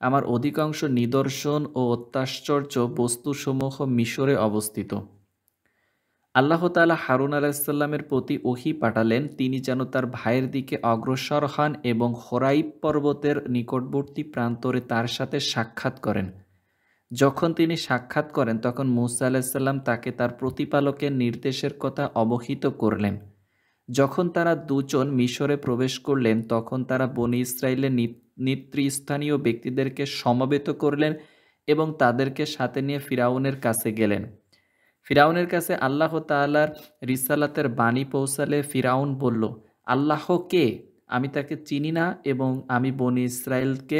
আমার অধিকাংশ নিদর্শন ও অত্যাশ্চর্য বস্তুসমূহ মিশরে অবস্থিত আল্লাহ তালা হারুন আলাইসাল্লামের প্রতি ওহি পাঠালেন তিনি যেন তার ভাইয়ের দিকে অগ্রসর হন এবং হরাই পর্বতের নিকটবর্তী প্রান্তরে তার সাথে সাক্ষাৎ করেন যখন তিনি সাক্ষাৎ করেন তখন মুসা আলাইসাল্লাম তাকে তার প্রতিপালকের নির্দেশের কথা অবহিত করলেন যখন তারা দুজন মিশরে প্রবেশ করলেন তখন তারা বনি ইসরায়েলের নিত্য নেতৃস্থানীয় ব্যক্তিদেরকে সমবেত করলেন এবং তাদেরকে সাথে নিয়ে ফিরাউনের কাছে গেলেন ফিরাউনের কাছে আল্লাহ তাল্লার রিসালাতের বাণী পৌঁছালে ফিরাউন বলল আল্লাহ কে আমি তাকে চিনি না এবং আমি বনি ইসরায়েলকে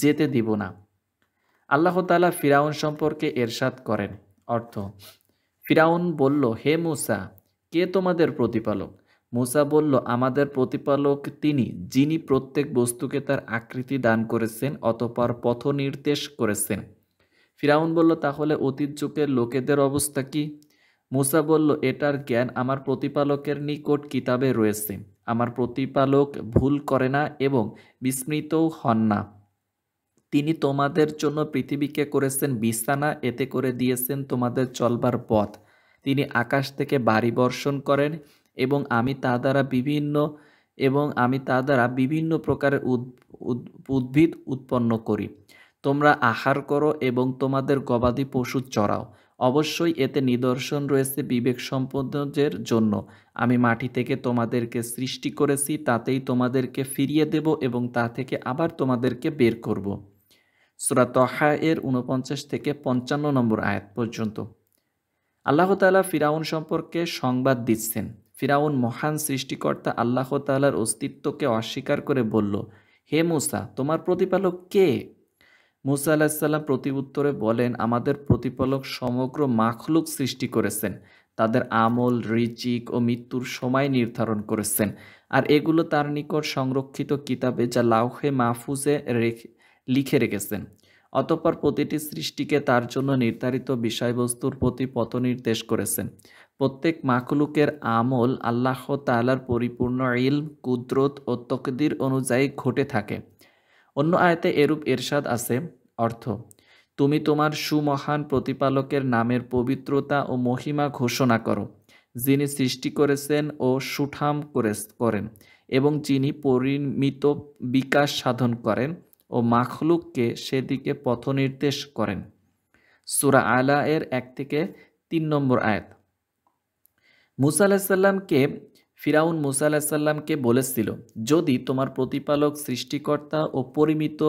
যেতে দিব না আল্লাহ তালা ফিরাউন সম্পর্কে এরশাদ করেন অর্থ ফিরাউন বলল হে মুসা কে তোমাদের প্রতিপালক মুসা বলল আমাদের প্রতিপালক তিনি যিনি প্রত্যেক বস্তুকে তার আকৃতি দান করেছেন অতপর পথ নির্দেশ করেছেন ফিরাউন বলল তাহলে অতীত যুগের লোকেদের অবস্থা কি মুসা বলল এটার জ্ঞান আমার প্রতিপালকের নিকট কিতাবে রয়েছে আমার প্রতিপালক ভুল করে না এবং বিস্মৃতও হন না তিনি তোমাদের জন্য পৃথিবীকে করেছেন বিছানা এতে করে দিয়েছেন তোমাদের চলবার পথ তিনি আকাশ থেকে বাড়ি বর্ষণ করেন এবং আমি তা দ্বারা বিভিন্ন এবং আমি তা দ্বারা বিভিন্ন প্রকারের উদ্ভিদ উৎপন্ন করি তোমরা আহার করো এবং তোমাদের গবাদি পশু চড়াও অবশ্যই এতে নিদর্শন রয়েছে বিবেক সম্পদের জন্য আমি মাটি থেকে তোমাদেরকে সৃষ্টি করেছি তাতেই তোমাদেরকে ফিরিয়ে দেব এবং তা থেকে আবার তোমাদেরকে বের করব সুরা তহা এর উনপঞ্চাশ থেকে পঞ্চান্ন নম্বর আয়াত পর্যন্ত আল্লাহ ফিরাউন সম্পর্কে সংবাদ দিচ্ছেন ফিরাউন মহান সৃষ্টিকর্তা আল্লাহ তাল্লার অস্তিত্বকে অস্বীকার করে বলল হে মুসা তোমার প্রতিপালক কে মুসা আলাহিসাল্লাম প্রতি উত্তরে বলেন আমাদের প্রতিপালক সমগ্র মাখলুক সৃষ্টি করেছেন তাদের আমল রিচিক ও মৃত্যুর সময় নির্ধারণ করেছেন আর এগুলো তার নিকট সংরক্ষিত কিতাবে যা লাউহে মাহফুজে রেখে লিখে রেখেছেন অতপর প্রতিটি সৃষ্টিকে তার জন্য নির্ধারিত বিষয়বস্তুর প্রতি পথনির্দেশ করেছেন প্রত্যেক মাখলুকের আমল আল্লাহ তালার পরিপূর্ণ ইল কুদরত ও তকদির অনুযায়ী ঘটে থাকে অন্য আয়তে এরূপ এরশাদ আছে অর্থ তুমি তোমার সুমহান প্রতিপালকের নামের পবিত্রতা ও মহিমা ঘোষণা করো যিনি সৃষ্টি করেছেন ও সুঠাম করে করেন এবং যিনি পরিমিত বিকাশ সাধন করেন ও মাখলুককে সেদিকে পথনির্দেশ করেন সুরা আলা এর এক থেকে তিন নম্বর আয়াত মুসা আলাহিসাল্লামকে ফিরাউন মুসা আলাহিসাল্লামকে বলেছিল যদি তোমার প্রতিপালক সৃষ্টিকর্তা ও পরিমিত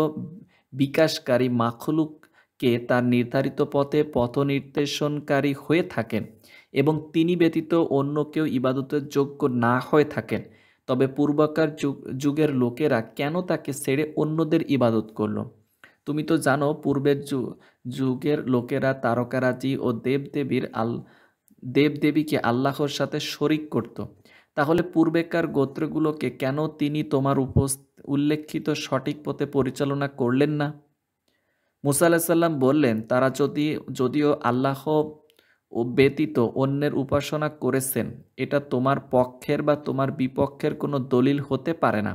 বিকাশকারী মাখলুককে তার নির্ধারিত পথে পথ নির্দেশনকারী হয়ে থাকেন এবং তিনি ব্যতীত অন্য কেউ ইবাদতের যোগ্য না হয়ে থাকেন তবে পূর্বাকার যুগের লোকেরা কেন তাকে ছেড়ে অন্যদের ইবাদত করল তুমি তো জানো পূর্বের যুগের লোকেরা তারকারাজি ও দেবদেবীর আল দেবদেবীকে আল্লাহর সাথে শরিক করত তাহলে পূর্বেকার গোত্রগুলোকে কেন তিনি তোমার উপস্থ উল্লেখিত সঠিক পথে পরিচালনা করলেন না মুসা বললেন তারা যদি যদিও আল্লাহ ও ব্যতীত অন্যের উপাসনা করেছেন এটা তোমার পক্ষের বা তোমার বিপক্ষের কোনো দলিল হতে পারে না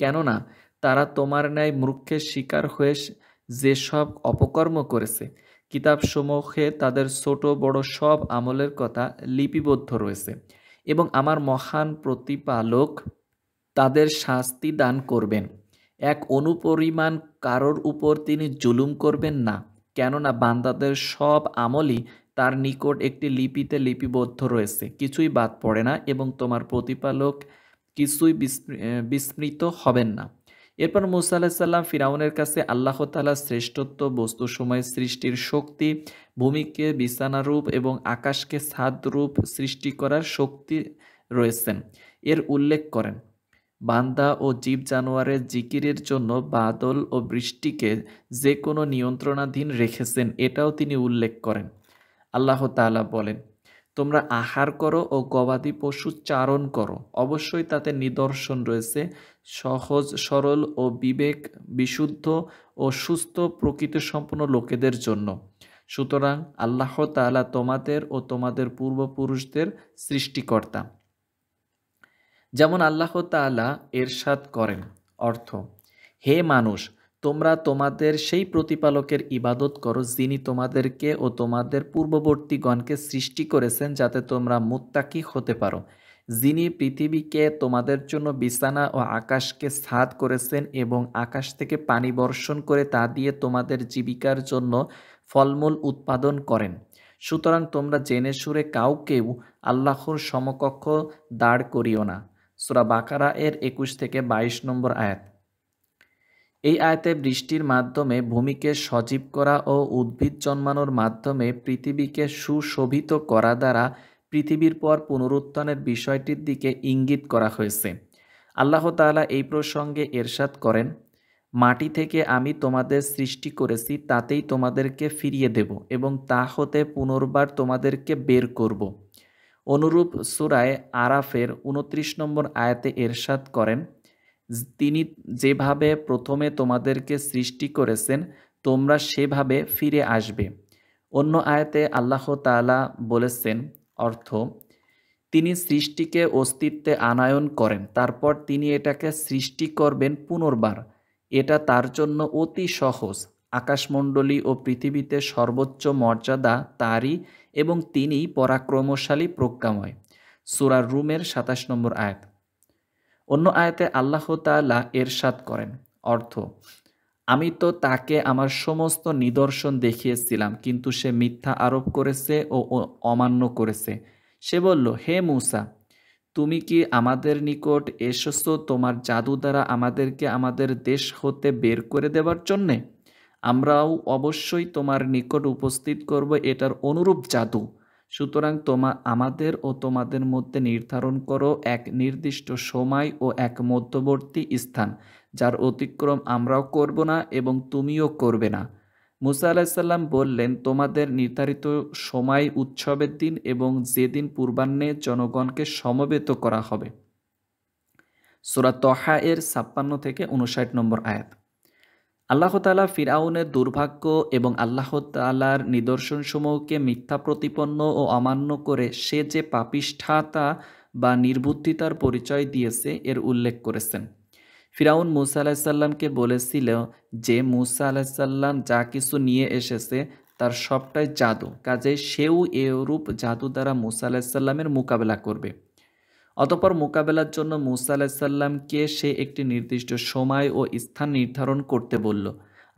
কেননা তারা তোমার ন্যায় মূর্খের শিকার হয়ে যেসব অপকর্ম করেছে কিতাবসমূহে তাদের ছোট বড় সব আমলের কথা লিপিবদ্ধ রয়েছে এবং আমার মহান প্রতিপালক তাদের শাস্তি দান করবেন এক অনুপরিমাণ কারোর উপর তিনি জুলুম করবেন না কেননা বান্দাদের সব আমলই তার নিকট একটি লিপিতে লিপিবদ্ধ রয়েছে কিছুই বাদ পড়ে না এবং তোমার প্রতিপালক কিছুই বিস্মৃত হবেন না এরপর মুসা আলাহিসাল্লাম ফিরাউনের কাছে আল্লাহ তালার শ্রেষ্ঠত্ব বস্তুসময় সৃষ্টির শক্তি ভূমিকে বিছানারূপ এবং আকাশকে রূপ সৃষ্টি করার শক্তি রয়েছেন এর উল্লেখ করেন বান্দা ও জীব জানোয়ারের জিকিরের জন্য বাদল ও বৃষ্টিকে যে কোনো নিয়ন্ত্রণাধীন রেখেছেন এটাও তিনি উল্লেখ করেন আল্লাহ তালা বলেন তোমরা আহার করো ও গবাদি পশু চারণ করো অবশ্যই তাতে নিদর্শন রয়েছে সহজ সরল ও বিবেক বিশুদ্ধ ও সুস্থ প্রকৃতি সম্পন্ন লোকেদের জন্য সুতরাং আল্লাহ তালা তোমাদের ও তোমাদের পূর্বপুরুষদের সৃষ্টিকর্তা যেমন আল্লাহ তালা এরশাদ করেন অর্থ হে মানুষ তোমরা তোমাদের সেই প্রতিপালকের ইবাদত করো যিনি তোমাদেরকে ও তোমাদের পূর্ববর্তীগণকে সৃষ্টি করেছেন যাতে তোমরা মুত্তাকি হতে পারো যিনি পৃথিবীকে তোমাদের জন্য বিছানা ও আকাশকে সাদ করেছেন এবং আকাশ থেকে পানি বর্ষণ করে তা দিয়ে তোমাদের জীবিকার জন্য ফলমূল উৎপাদন করেন সুতরাং তোমরা জেনে সুরে কাউকেও আল্লাহর সমকক্ষ দাঁড় করিও না সুরা বাকারা এর একুশ থেকে ২২ নম্বর আয়াত এই আয়তে বৃষ্টির মাধ্যমে ভূমিকে সজীব করা ও উদ্ভিদ জন্মানোর মাধ্যমে পৃথিবীকে সুশোভিত করা দ্বারা পৃথিবীর পর পুনরুত্থানের বিষয়টির দিকে ইঙ্গিত করা হয়েছে আল্লাহ তালা এই প্রসঙ্গে এরশাদ করেন মাটি থেকে আমি তোমাদের সৃষ্টি করেছি তাতেই তোমাদেরকে ফিরিয়ে দেব এবং তা হতে পুনর্বার তোমাদেরকে বের করব অনুরূপ সুরায় আরাফের উনত্রিশ নম্বর আয়াতে এরশাদ করেন তিনি যেভাবে প্রথমে তোমাদেরকে সৃষ্টি করেছেন তোমরা সেভাবে ফিরে আসবে অন্য আয়াতে আল্লাহ তালা বলেছেন অর্থ তিনি সৃষ্টিকে অস্তিত্বে আনায়ন করেন তারপর তিনি এটাকে সৃষ্টি করবেন পুনর্বার এটা তার জন্য অতি সহজ আকাশমণ্ডলী ও পৃথিবীতে সর্বোচ্চ মর্যাদা তারই এবং তিনি পরাক্রমশালী প্রজ্ঞাময় সুরার রুমের সাতাশ নম্বর আয়াত অন্য আয়াতে আল্লাহ তালা এরশাদ করেন অর্থ আমি তো তাকে আমার সমস্ত নিদর্শন দেখিয়েছিলাম কিন্তু সে মিথ্যা আরোপ করেছে ও অমান্য করেছে সে বলল হে মূসা তুমি কি আমাদের নিকট এসেছ তোমার জাদু দ্বারা আমাদেরকে আমাদের দেশ হতে বের করে দেবার জন্যে আমরাও অবশ্যই তোমার নিকট উপস্থিত করব এটার অনুরূপ জাদু সুতরাং তোমা আমাদের ও তোমাদের মধ্যে নির্ধারণ করো এক নির্দিষ্ট সময় ও এক মধ্যবর্তী স্থান যার অতিক্রম আমরাও করব না এবং তুমিও করবে না মুসা আলাহিসাল্লাম বললেন তোমাদের নির্ধারিত সময় উৎসবের দিন এবং যেদিন পূর্বাহ্নে জনগণকে সমবেত করা হবে সুরা তহা এর ছাপ্পান্ন থেকে উনষাট নম্বর আয়াত আল্লাহ তালা ফিরাউনের দুর্ভাগ্য এবং আল্লাহ তালার নিদর্শনসমূহকে মিথ্যা প্রতিপন্ন ও অমান্য করে সে যে পাপিষ্ঠাতা বা নির্বুদ্ধিতার পরিচয় দিয়েছে এর উল্লেখ করেছেন ফিরাউন মুসা আলাহিসাল্লামকে বলেছিল যে মুসা আলাহিসাল্লাম যা কিছু নিয়ে এসেছে তার সবটাই জাদু কাজে সেও এরূপ জাদু দ্বারা মুসা আলাহিসাল্লামের মোকাবেলা করবে অতপর মোকাবেলার জন্য মুসা আলাহিসাল্লামকে সে একটি নির্দিষ্ট সময় ও স্থান নির্ধারণ করতে বলল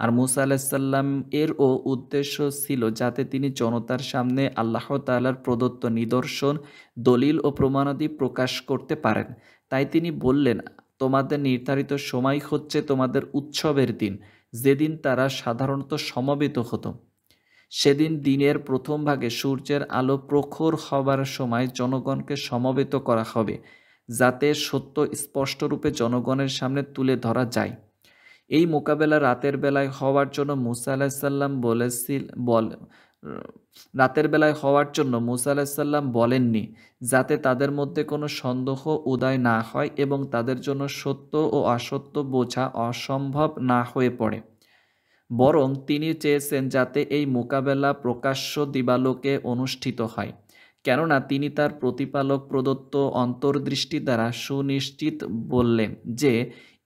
আর মুসা আলাহিসাল্লাম এরও উদ্দেশ্য ছিল যাতে তিনি জনতার সামনে আল্লাহ তালার প্রদত্ত নিদর্শন দলিল ও প্রমাণাদি প্রকাশ করতে পারেন তাই তিনি বললেন তোমাদের নির্ধারিত সময় হচ্ছে তোমাদের উৎসবের দিন যেদিন তারা সাধারণত সমবেত হতো সেদিন দিনের প্রথম ভাগে সূর্যের আলো প্রখর হবার সময় জনগণকে সমবেত করা হবে যাতে সত্য স্পষ্টরূপে জনগণের সামনে তুলে ধরা যায় এই মোকাবেলা রাতের বেলায় হওয়ার জন্য মুসা আলাহিসাল্লাম বলেছিল বল রাতের বেলায় হওয়ার জন্য মুসা আলাহিসাল্লাম বলেননি যাতে তাদের মধ্যে কোনো সন্দেহ উদয় না হয় এবং তাদের জন্য সত্য ও অসত্য বোঝা অসম্ভব না হয়ে পড়ে বরং তিনি চেয়েছেন যাতে এই মোকাবেলা প্রকাশ্য দিবালোকে অনুষ্ঠিত হয় কেননা তিনি তার প্রতিপালক প্রদত্ত অন্তর্দৃষ্টি দ্বারা সুনিশ্চিত বললেন যে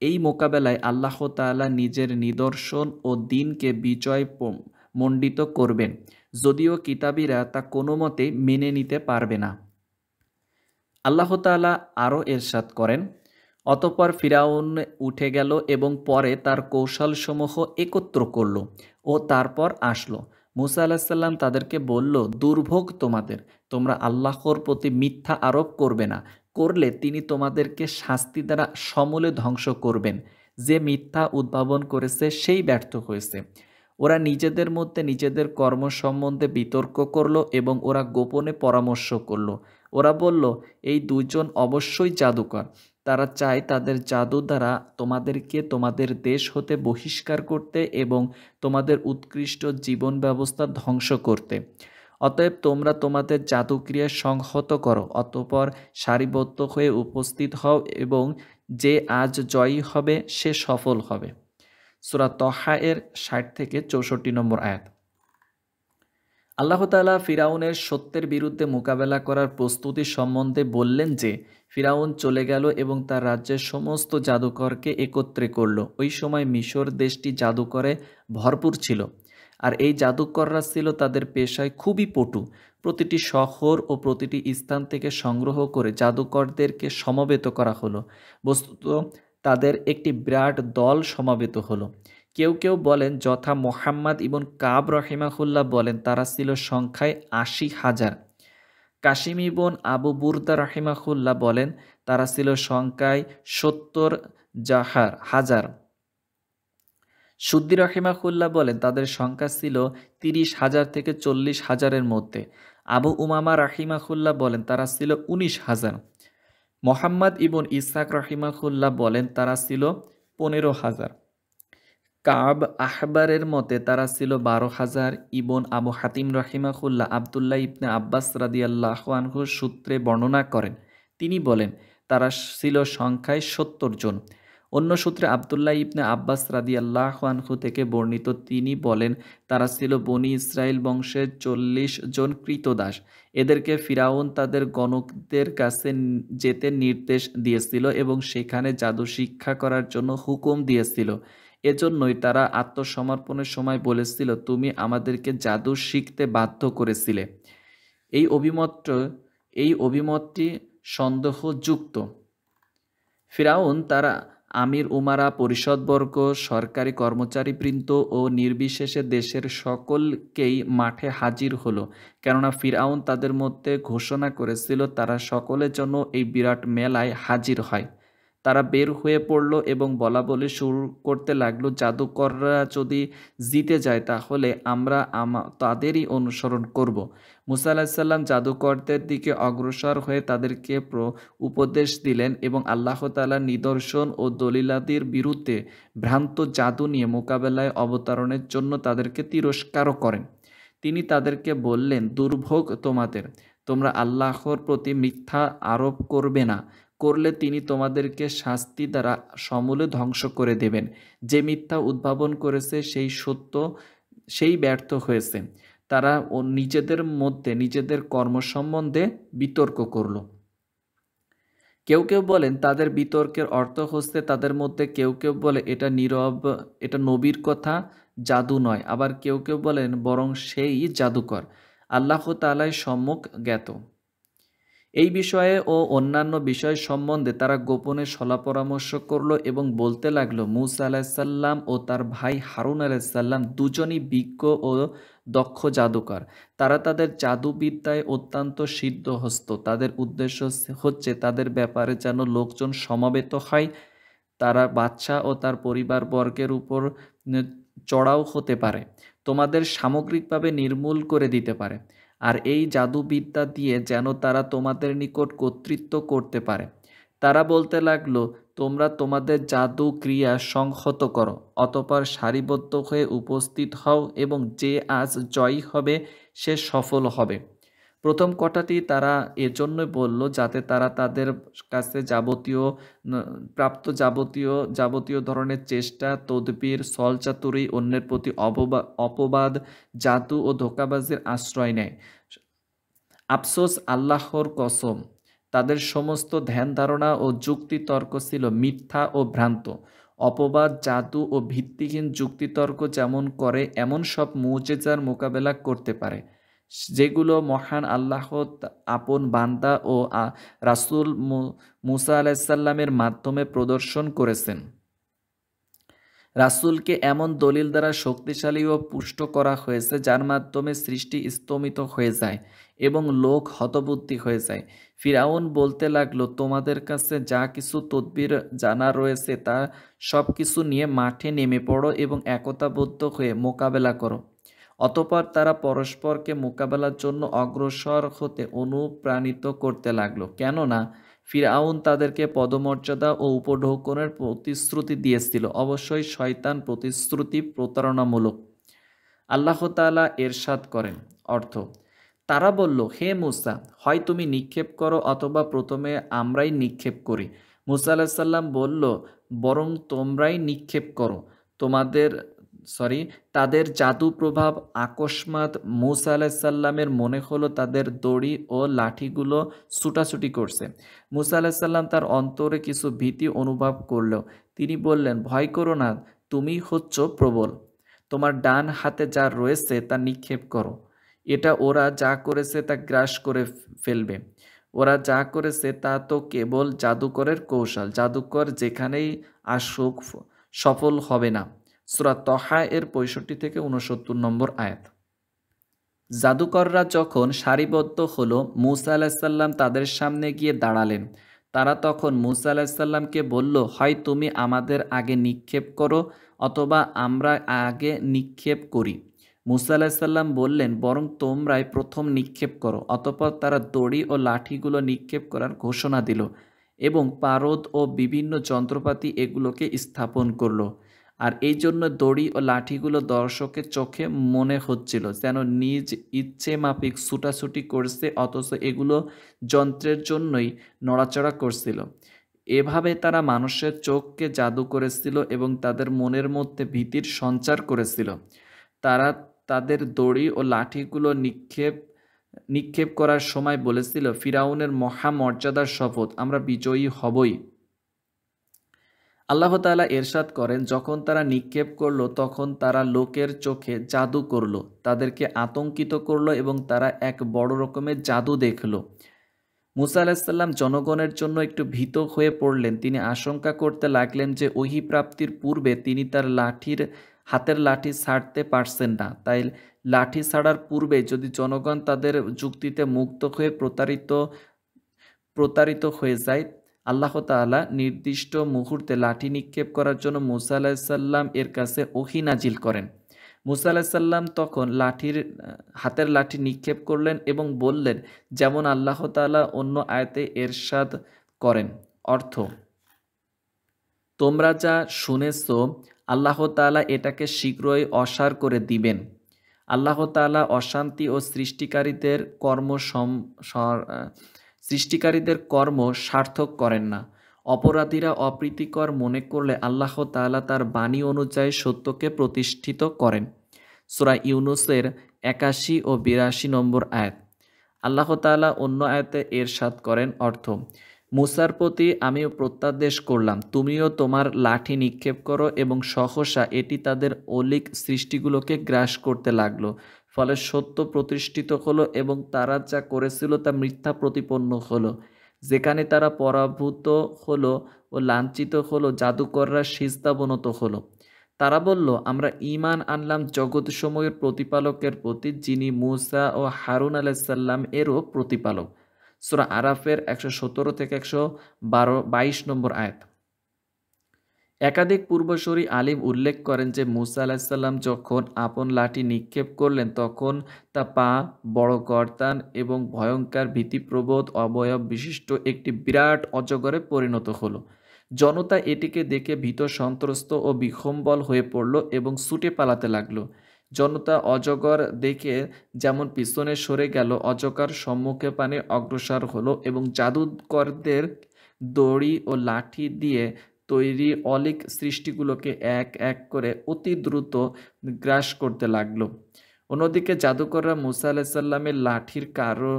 এই মোকাবেলায় আল্লাহ তালা নিজের নিদর্শন ও দিনকে বিজয় মণ্ডিত করবেন যদিও কিতাবিরা তা কোনো মতে মেনে নিতে পারবে না আল্লাহ আল্লাহতালা আরও এরশাদ করেন অতপর ফিরাউন উঠে গেল এবং পরে তার কৌশলসমূহ একত্র করল ও তারপর আসলো মুসা আলাহিসাল্লাম তাদেরকে বলল দুর্ভোগ তোমাদের তোমরা আল্লাহর প্রতি মিথ্যা আরোপ করবে না করলে তিনি তোমাদেরকে শাস্তি দ্বারা সমলে ধ্বংস করবেন যে মিথ্যা উদ্ভাবন করেছে সেই ব্যর্থ হয়েছে ওরা নিজেদের মধ্যে নিজেদের কর্ম সম্বন্ধে বিতর্ক করলো এবং ওরা গোপনে পরামর্শ করলো ওরা বলল এই দুজন অবশ্যই জাদুকর তারা চায় তাদের জাদু দ্বারা তোমাদেরকে তোমাদের দেশ হতে বহিষ্কার করতে এবং তোমাদের উৎকৃষ্ট জীবন ব্যবস্থা ধ্বংস করতে অতএব তোমরা তোমাদের জাদুক্রিয়া সংহত করো অতপর সারিবদ্ধ হয়ে উপস্থিত হও এবং যে আজ জয়ী হবে সে সফল হবে সুরা তহা এর ষাট থেকে চৌষট্টি নম্বর আয়াত আল্লাহতালা ফিরাউনের সত্যের বিরুদ্ধে মোকাবেলা করার প্রস্তুতি সম্বন্ধে বললেন যে ফিরাউন চলে গেল এবং তার রাজ্যের সমস্ত জাদুকরকে একত্রে করল ওই সময় মিশর দেশটি জাদুকরে ভরপুর ছিল আর এই জাদুকররা ছিল তাদের পেশায় খুবই পটু প্রতিটি শহর ও প্রতিটি স্থান থেকে সংগ্রহ করে জাদুকরদেরকে সমবেত করা হলো বস্তুত তাদের একটি বিরাট দল সমাবেত হলো কেউ কেউ বলেন যথা মোহাম্মদ ইবন কাব রহিমাহুল্লাহ বলেন তারা ছিল সংখ্যায় আশি হাজার কাশিম ইবন আবু বুর্দা রহিমাহুল্লাহ বলেন তারা ছিল সংখ্যায় সত্তর জাহার হাজার সুদ্দি রহিমাহুল্লাহ বলেন তাদের সংখ্যা ছিল তিরিশ হাজার থেকে চল্লিশ হাজারের মধ্যে আবু উমামা রাহিমাহুল্লাহ বলেন তারা ছিল উনিশ হাজার মোহাম্মদ ইবন ইসাক রহিমাহুল্লাহ বলেন তারা ছিল পনেরো হাজার কাব আহবারের মতে তারা ছিল বারো হাজার ইবন আবু হাতিম রহিমাহুল্লাহ আবদুল্লাহ ইবনে আব্বাস রাদিয়াল্লাহ আনহুর সূত্রে বর্ণনা করেন তিনি বলেন তারা ছিল সংখ্যায় সত্তর জন অন্য সূত্রে আবদুল্লাহ ইবনে আব্বাস রাদি আল্লাহ আনহু থেকে বর্ণিত তিনি বলেন তারা ছিল বনি ইসরায়েল বংশের চল্লিশ জন কৃতদাস এদেরকে ফিরাউন তাদের গণকদের কাছে যেতে নির্দেশ দিয়েছিল এবং সেখানে জাদু শিক্ষা করার জন্য হুকুম দিয়েছিল এজন্যই তারা আত্মসমর্পণের সময় বলেছিল তুমি আমাদেরকে জাদু শিখতে বাধ্য করেছিলে এই অভিমত এই অভিমতটি সন্দেহযুক্ত ফিরাউন তারা আমির উমারা পরিষদবর্গ সরকারি কর্মচারীবৃন্দ ও নির্বিশেষে দেশের সকলকেই মাঠে হাজির হলো কেননা ফিরাউন তাদের মধ্যে ঘোষণা করেছিল তারা সকলের জন্য এই বিরাট মেলায় হাজির হয় তারা বের হয়ে পড়ল এবং বলা বলে শুরু করতে লাগলো জাদুকররা যদি জিতে যায় তাহলে আমরা তাদেরই অনুসরণ করব। মুসা আলাহিসাল্লাম জাদুকরদের দিকে অগ্রসর হয়ে তাদেরকে উপদেশ দিলেন এবং আল্লাহ তালা নিদর্শন ও দলিলাদির বিরুদ্ধে ভ্রান্ত জাদু নিয়ে মোকাবেলায় অবতারণের জন্য তাদেরকে তিরস্কারও করেন তিনি তাদেরকে বললেন দুর্ভোগ তোমাদের তোমরা আল্লাহর প্রতি মিথ্যা আরোপ করবে না করলে তিনি তোমাদেরকে শাস্তি দ্বারা সমূলে ধ্বংস করে দেবেন যে মিথ্যা উদ্ভাবন করেছে সেই সত্য সেই ব্যর্থ হয়েছে তারা ও নিজেদের মধ্যে নিজেদের কর্ম সম্বন্ধে বিতর্ক করল কেউ কেউ বলেন তাদের বিতর্কের অর্থ হচ্ছে তাদের মধ্যে কেউ কেউ বলে এটা নীরব এটা নবীর কথা জাদু নয় আবার কেউ কেউ বলেন বরং সেই জাদুকর আল্লাহ তালায় সম্মুখ জ্ঞাত এই বিষয়ে ও অন্যান্য বিষয় সম্বন্ধে তারা গোপনে সলা পরামর্শ করল এবং বলতে লাগলো মুসা আলাহিসাল্লাম ও তার ভাই হারুন আলাহিসাল্লাম দুজনই বিজ্ঞ ও দক্ষ জাদুকর তারা তাদের জাদুবিদ্যায় অত্যন্ত সিদ্ধহস্ত তাদের উদ্দেশ্য হচ্ছে তাদের ব্যাপারে যেন লোকজন সমাবেত হয় তারা বাচ্চা ও তার পরিবারবর্গের উপর চড়াও হতে পারে তোমাদের সামগ্রিকভাবে নির্মূল করে দিতে পারে আর এই জাদুবিদ্যা দিয়ে যেন তারা তোমাদের নিকট কর্তৃত্ব করতে পারে তারা বলতে লাগলো তোমরা তোমাদের জাদু ক্রিয়া সংহত করো অতপর সারিবদ্ধ হয়ে উপস্থিত হও এবং যে আজ জয়ী হবে সে সফল হবে প্রথম কটাটি তারা এজন্য বলল যাতে তারা তাদের কাছে যাবতীয় প্রাপ্ত যাবতীয় যাবতীয় ধরনের চেষ্টা তদবির সলচাতুরি অন্যের প্রতি অপবাদ জাদু ও ধোকাবাজির আশ্রয় নেয় আফসোস আল্লাহর কসম তাদের সমস্ত ধ্যান ধারণা ও যুক্তি তর্ক ছিল মিথ্যা ও ভ্রান্ত অপবাদ জাদু ও ভিত্তিহীন যুক্তিতর্ক যেমন করে এমন সব মৌজেজার মোকাবেলা করতে পারে যেগুলো মহান আল্লাহ আপন বান্দা ও রাসুল মুসা আলাইসাল্লামের মাধ্যমে প্রদর্শন করেছেন রাসুলকে এমন দলিল দ্বারা শক্তিশালী ও পুষ্ট করা হয়েছে যার মাধ্যমে সৃষ্টি স্তমিত হয়ে যায় এবং লোক হতবুদ্ধি হয়ে যায় ফিরাউন বলতে লাগলো তোমাদের কাছে যা কিছু তদবির জানা রয়েছে তা সব কিছু নিয়ে মাঠে নেমে পড়ো এবং একতাবদ্ধ হয়ে মোকাবেলা করো অতপর তারা পরস্পরকে মোকাবেলার জন্য অগ্রসর হতে অনুপ্রাণিত করতে লাগলো কেননা ফিরাউন তাদেরকে পদমর্যাদা ও উপঢৌকনের প্রতিশ্রুতি দিয়েছিল অবশ্যই শয়তান প্রতিশ্রুতি প্রতারণামূলক আল্লাহ তালা এরশাদ করেন অর্থ তারা বলল হে মুসা হয় তুমি নিক্ষেপ করো অথবা প্রথমে আমরাই নিক্ষেপ করি মুসা আলাহিসাল্লাম বলল বরং তোমরাই নিক্ষেপ করো তোমাদের সরি তাদের জাদু প্রভাব আকস্মাত মুসা আলাহিসাল্লামের মনে হলো তাদের দড়ি ও লাঠিগুলো ছুটাছুটি করছে মুসা আলাহিসাল্লাম তার অন্তরে কিছু ভীতি অনুভব করলেও তিনি বললেন ভয় করো না তুমি হচ্ছ প্রবল তোমার ডান হাতে যা রয়েছে তা নিক্ষেপ করো এটা ওরা যা করেছে তা গ্রাস করে ফেলবে ওরা যা করেছে তা তো কেবল জাদুকরের কৌশল জাদুকর যেখানেই আসুক সফল হবে না সুরা তহা এর পঁয়ষট্টি থেকে উনসত্তর নম্বর আয়াত জাদুকররা যখন সারিবদ্ধ হল মুসা আলাহিসাল্লাম তাদের সামনে গিয়ে দাঁড়ালেন তারা তখন মুসা আলাহিসাল্লামকে বলল হয় তুমি আমাদের আগে নিক্ষেপ করো অথবা আমরা আগে নিক্ষেপ করি মুসা আলাহিসাল্লাম বললেন বরং তোমরাই প্রথম নিক্ষেপ করো অতপর তারা দড়ি ও লাঠিগুলো নিক্ষেপ করার ঘোষণা দিল এবং পারদ ও বিভিন্ন যন্ত্রপাতি এগুলোকে স্থাপন করলো আর এই জন্য দড়ি ও লাঠিগুলো দর্শকের চোখে মনে হচ্ছিল যেন নিজ ইচ্ছে মাফিক ছুটাছুটি করছে অথচ এগুলো যন্ত্রের জন্যই নড়াচড়া করছিল এভাবে তারা মানুষের চোখকে জাদু করেছিল এবং তাদের মনের মধ্যে ভীতির সঞ্চার করেছিল তারা তাদের দড়ি ও লাঠিগুলো নিক্ষেপ নিক্ষেপ করার সময় বলেছিল ফিরাউনের মহামর্যাদার শপথ আমরা বিজয়ী হবই আল্লাহ তালা এরশাদ করেন যখন তারা নিক্ষেপ করল তখন তারা লোকের চোখে জাদু করল তাদেরকে আতঙ্কিত করল এবং তারা এক বড় রকমের জাদু দেখল মুসা আলাহিসাল্লাম জনগণের জন্য একটু ভীত হয়ে পড়লেন তিনি আশঙ্কা করতে লাগলেন যে ওহি প্রাপ্তির পূর্বে তিনি তার লাঠির হাতের লাঠি ছাড়তে পারছেন না তাই লাঠি ছাড়ার পূর্বে যদি জনগণ তাদের যুক্তিতে মুক্ত হয়ে প্রতারিত প্রতারিত হয়ে যায় আল্লাহ তালা নির্দিষ্ট মুহূর্তে লাঠি নিক্ষেপ করার জন্য মুসা আলাহিসাল্লাম এর কাছে ওহি নাজিল করেন মুসা আলাহিসাল্লাম তখন লাঠির হাতের লাঠি নিক্ষেপ করলেন এবং বললেন যেমন আল্লাহ তালা অন্য আয়তে এরশাদ করেন অর্থ তোমরা যা শুনেছ আল্লাহ তালা এটাকে শীঘ্রই অসার করে দিবেন আল্লাহ তালা অশান্তি ও সৃষ্টিকারীদের কর্ম সৃষ্টিকারীদের কর্ম সার্থক করেন না অপরাধীরা অপ্রীতিকর মনে করলে আল্লাহ তালা তার বাণী অনুযায়ী সত্যকে প্রতিষ্ঠিত করেন সুরা ইউনুসের একাশি ও বিরাশি নম্বর আয়াত আল্লাহ তালা অন্য আয়াতে এরশাদ করেন অর্থ মুসার প্রতি আমিও প্রত্যাদেশ করলাম তুমিও তোমার লাঠি নিক্ষেপ করো এবং সহসা এটি তাদের অলিক সৃষ্টিগুলোকে গ্রাস করতে লাগলো ফলে সত্য প্রতিষ্ঠিত হলো এবং তারা যা করেছিল তা মিথ্যা প্রতিপন্ন হলো যেখানে তারা পরাভূত হলো ও লাঞ্ছিত হলো জাদুকররা সিস্তাবনত হলো তারা বলল আমরা ইমান আনলাম জগৎসমূহের প্রতিপালকের প্রতি যিনি মুসা ও হারুন আলাইসাল্লাম এরও প্রতিপালক সুরা আরাফের একশো সতেরো থেকে একশো বারো বাইশ নম্বর আয়াত একাধিক পূর্বসূরি আলিম উল্লেখ করেন যে মুসা আলাহিসাল্লাম যখন আপন লাঠি নিক্ষেপ করলেন তখন তা পা বড় কর্তান এবং ভয়ঙ্কর ভীতিপ্রবোধ অবয়ব বিশিষ্ট একটি বিরাট অজগরে পরিণত হলো জনতা এটিকে দেখে ভীত সন্ত্রস্ত ও বিহম্বল হয়ে পড়ল এবং ছুটে পালাতে লাগলো জনতা অজগর দেখে যেমন পিছনে সরে গেল অজগর সম্মুখে পানে অগ্রসর হলো এবং জাদুকরদের দড়ি ও লাঠি দিয়ে তৈরি অলিক সৃষ্টিগুলোকে এক এক করে অতি দ্রুত গ্রাস করতে লাগলো অন্যদিকে জাদুকররা মুসা সাল্লামের লাঠির কারো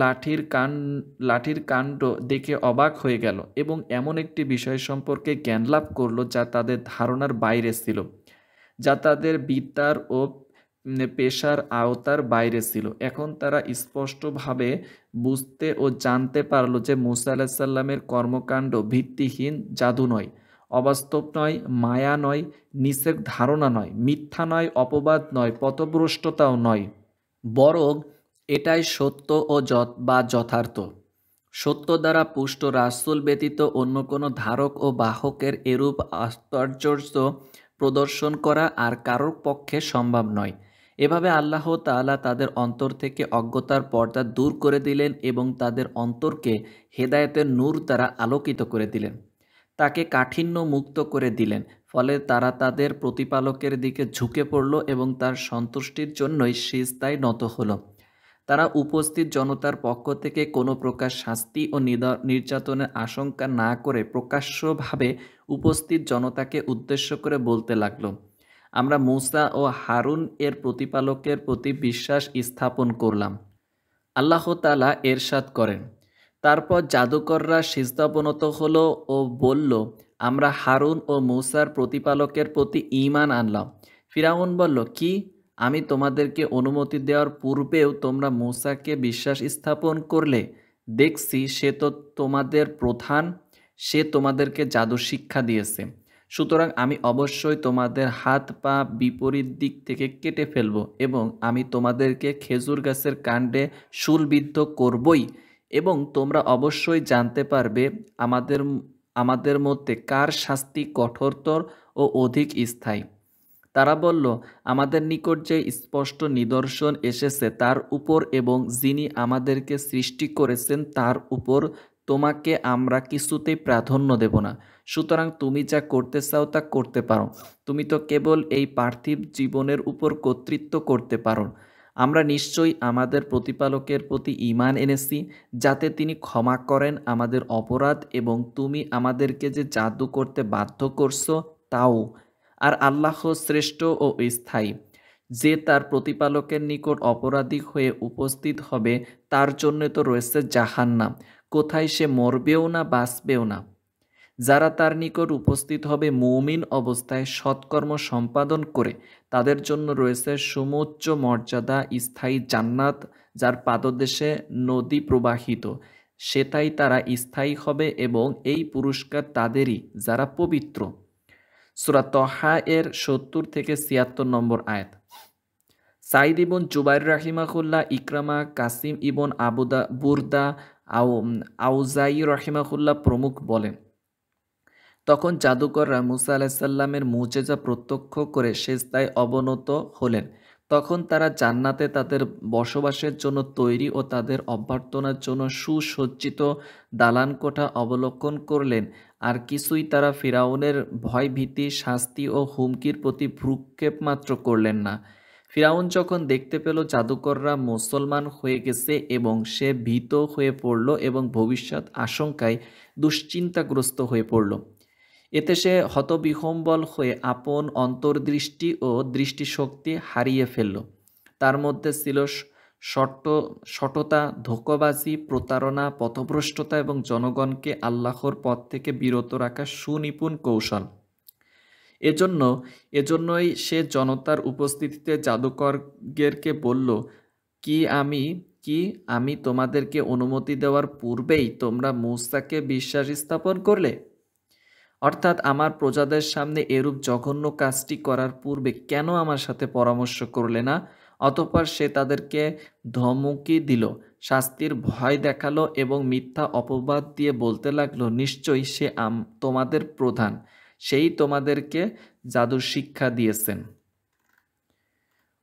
লাঠির কান লাঠির কাণ্ড দেখে অবাক হয়ে গেল এবং এমন একটি বিষয় সম্পর্কে জ্ঞান লাভ করলো যা তাদের ধারণার বাইরে ছিল যা তাদের বিদ্যার ও পেশার আওতার বাইরে ছিল এখন তারা স্পষ্টভাবে বুঝতে ও জানতে পারল যে মুসা আলাহিসাল্লামের কর্মকাণ্ড ভিত্তিহীন জাদু নয় অবাস্তব নয় মায়া নয় নিষেক ধারণা নয় মিথ্যা নয় অপবাদ নয় পথভ্রষ্টতাও নয় বরং এটাই সত্য ও যত বা যথার্থ সত্য দ্বারা পুষ্ট রাসুল ব্যতীত অন্য কোনো ধারক ও বাহকের এরূপ আশ্চর্য প্রদর্শন করা আর কারোর পক্ষে সম্ভব নয় এভাবে আল্লাহ তালা তাদের অন্তর থেকে অজ্ঞতার পর্দা দূর করে দিলেন এবং তাদের অন্তরকে হেদায়তের নূর তারা আলোকিত করে দিলেন তাকে কাঠিন্য মুক্ত করে দিলেন ফলে তারা তাদের প্রতিপালকের দিকে ঝুঁকে পড়ল এবং তার সন্তুষ্টির জন্যই শিস্তায় নত হলো তারা উপস্থিত জনতার পক্ষ থেকে কোনো প্রকার শাস্তি ও নির্যাতনের আশঙ্কা না করে প্রকাশ্যভাবে উপস্থিত জনতাকে উদ্দেশ্য করে বলতে লাগলো আমরা মুসা ও হারুন এর প্রতিপালকের প্রতি বিশ্বাস স্থাপন করলাম আল্লাহ তালা এরশাদ করেন তারপর জাদুকররা সিজদাবনত হল ও বলল আমরা হারুন ও মুসার প্রতিপালকের প্রতি ইমান আনলাম ফিরাউন বলল কি আমি তোমাদেরকে অনুমতি দেওয়ার পূর্বেও তোমরা মুসাকে বিশ্বাস স্থাপন করলে দেখছি সে তো তোমাদের প্রধান সে তোমাদেরকে জাদু শিক্ষা দিয়েছে সুতরাং আমি অবশ্যই তোমাদের হাত পা বিপরীত দিক থেকে কেটে ফেলব এবং আমি তোমাদেরকে খেজুর গাছের কাণ্ডে সুলবিদ্ধ করবই এবং তোমরা অবশ্যই জানতে পারবে আমাদের আমাদের মধ্যে কার শাস্তি কঠোরতর ও অধিক স্থায়ী তারা বলল আমাদের নিকট যে স্পষ্ট নিদর্শন এসেছে তার উপর এবং যিনি আমাদেরকে সৃষ্টি করেছেন তার উপর তোমাকে আমরা কিছুতেই প্রাধান্য দেব না সুতরাং তুমি যা করতে চাও তা করতে পারো তুমি তো কেবল এই পার্থিব জীবনের উপর কর্তৃত্ব করতে পারো আমরা নিশ্চয়ই আমাদের প্রতিপালকের প্রতি ইমান এনেছি যাতে তিনি ক্ষমা করেন আমাদের অপরাধ এবং তুমি আমাদেরকে যে জাদু করতে বাধ্য করছো তাও আর আল্লাহ শ্রেষ্ঠ ও স্থায়ী যে তার প্রতিপালকের নিকট অপরাধী হয়ে উপস্থিত হবে তার জন্য তো রয়েছে জাহান্নাম কোথায় সে মরবেও না বাঁচবেও না যারা তার নিকট উপস্থিত হবে মৌমিন অবস্থায় সৎকর্ম সম্পাদন করে তাদের জন্য রয়েছে সমুচ্চ মর্যাদা স্থায়ী জান্নাত যার পাদদেশে নদী প্রবাহিত সেটাই তারা স্থায়ী হবে এবং এই পুরস্কার তাদেরই যারা পবিত্র সুরা তহা এর সত্তর থেকে ছিয়াত্তর নম্বর আয়াত সাইদ ইবন জুবাইর রাহিমাকুল্লাহ ইকরামা কাসিম ইবন আবুদা বুরদা আউ আউজাই রহিমাকুল্লাহ প্রমুখ বলেন তখন জাদুকররা মুসা আলাহিসাল্লামের মুজেজা প্রত্যক্ষ করে সেজদায় অবনত হলেন তখন তারা জান্নাতে তাদের বসবাসের জন্য তৈরি ও তাদের অভ্যর্থনার জন্য সুসজ্জিত দালান কোঠা অবলোকন করলেন আর কিছুই তারা ফিরাউনের ভয়ভীতি শাস্তি ও হুমকির প্রতি ভ্রুক্ষেপ মাত্র করলেন না ফিরাউন যখন দেখতে পেল জাদুকররা মুসলমান হয়ে গেছে এবং সে ভীত হয়ে পড়ল এবং ভবিষ্যৎ আশঙ্কায় দুশ্চিন্তাগ্রস্ত হয়ে পড়ল এতে সে হতবিহম্বল হয়ে আপন অন্তর্দৃষ্টি ও দৃষ্টিশক্তি হারিয়ে ফেলল তার মধ্যে ছিল শট শটতা ধোকবাজি প্রতারণা পথভ্রষ্টতা এবং জনগণকে আল্লাহর পথ থেকে বিরত রাখা সুনিপুণ কৌশল এজন্য এজন্যই সে জনতার উপস্থিতিতে জাদুকরগেরকে বলল কি আমি কি আমি তোমাদেরকে অনুমতি দেওয়ার পূর্বেই তোমরা মুস্তাকে বিশ্বাস স্থাপন করলে অর্থাৎ আমার প্রজাদের সামনে এরূপ জঘন্য কাজটি করার পূর্বে কেন আমার সাথে পরামর্শ করলে না অতপর সে তাদেরকে ধমকি দিল শাস্তির ভয় দেখালো এবং মিথ্যা অপবাদ দিয়ে বলতে লাগলো নিশ্চয়ই সে আম তোমাদের প্রধান সেই তোমাদেরকে জাদুর শিক্ষা দিয়েছেন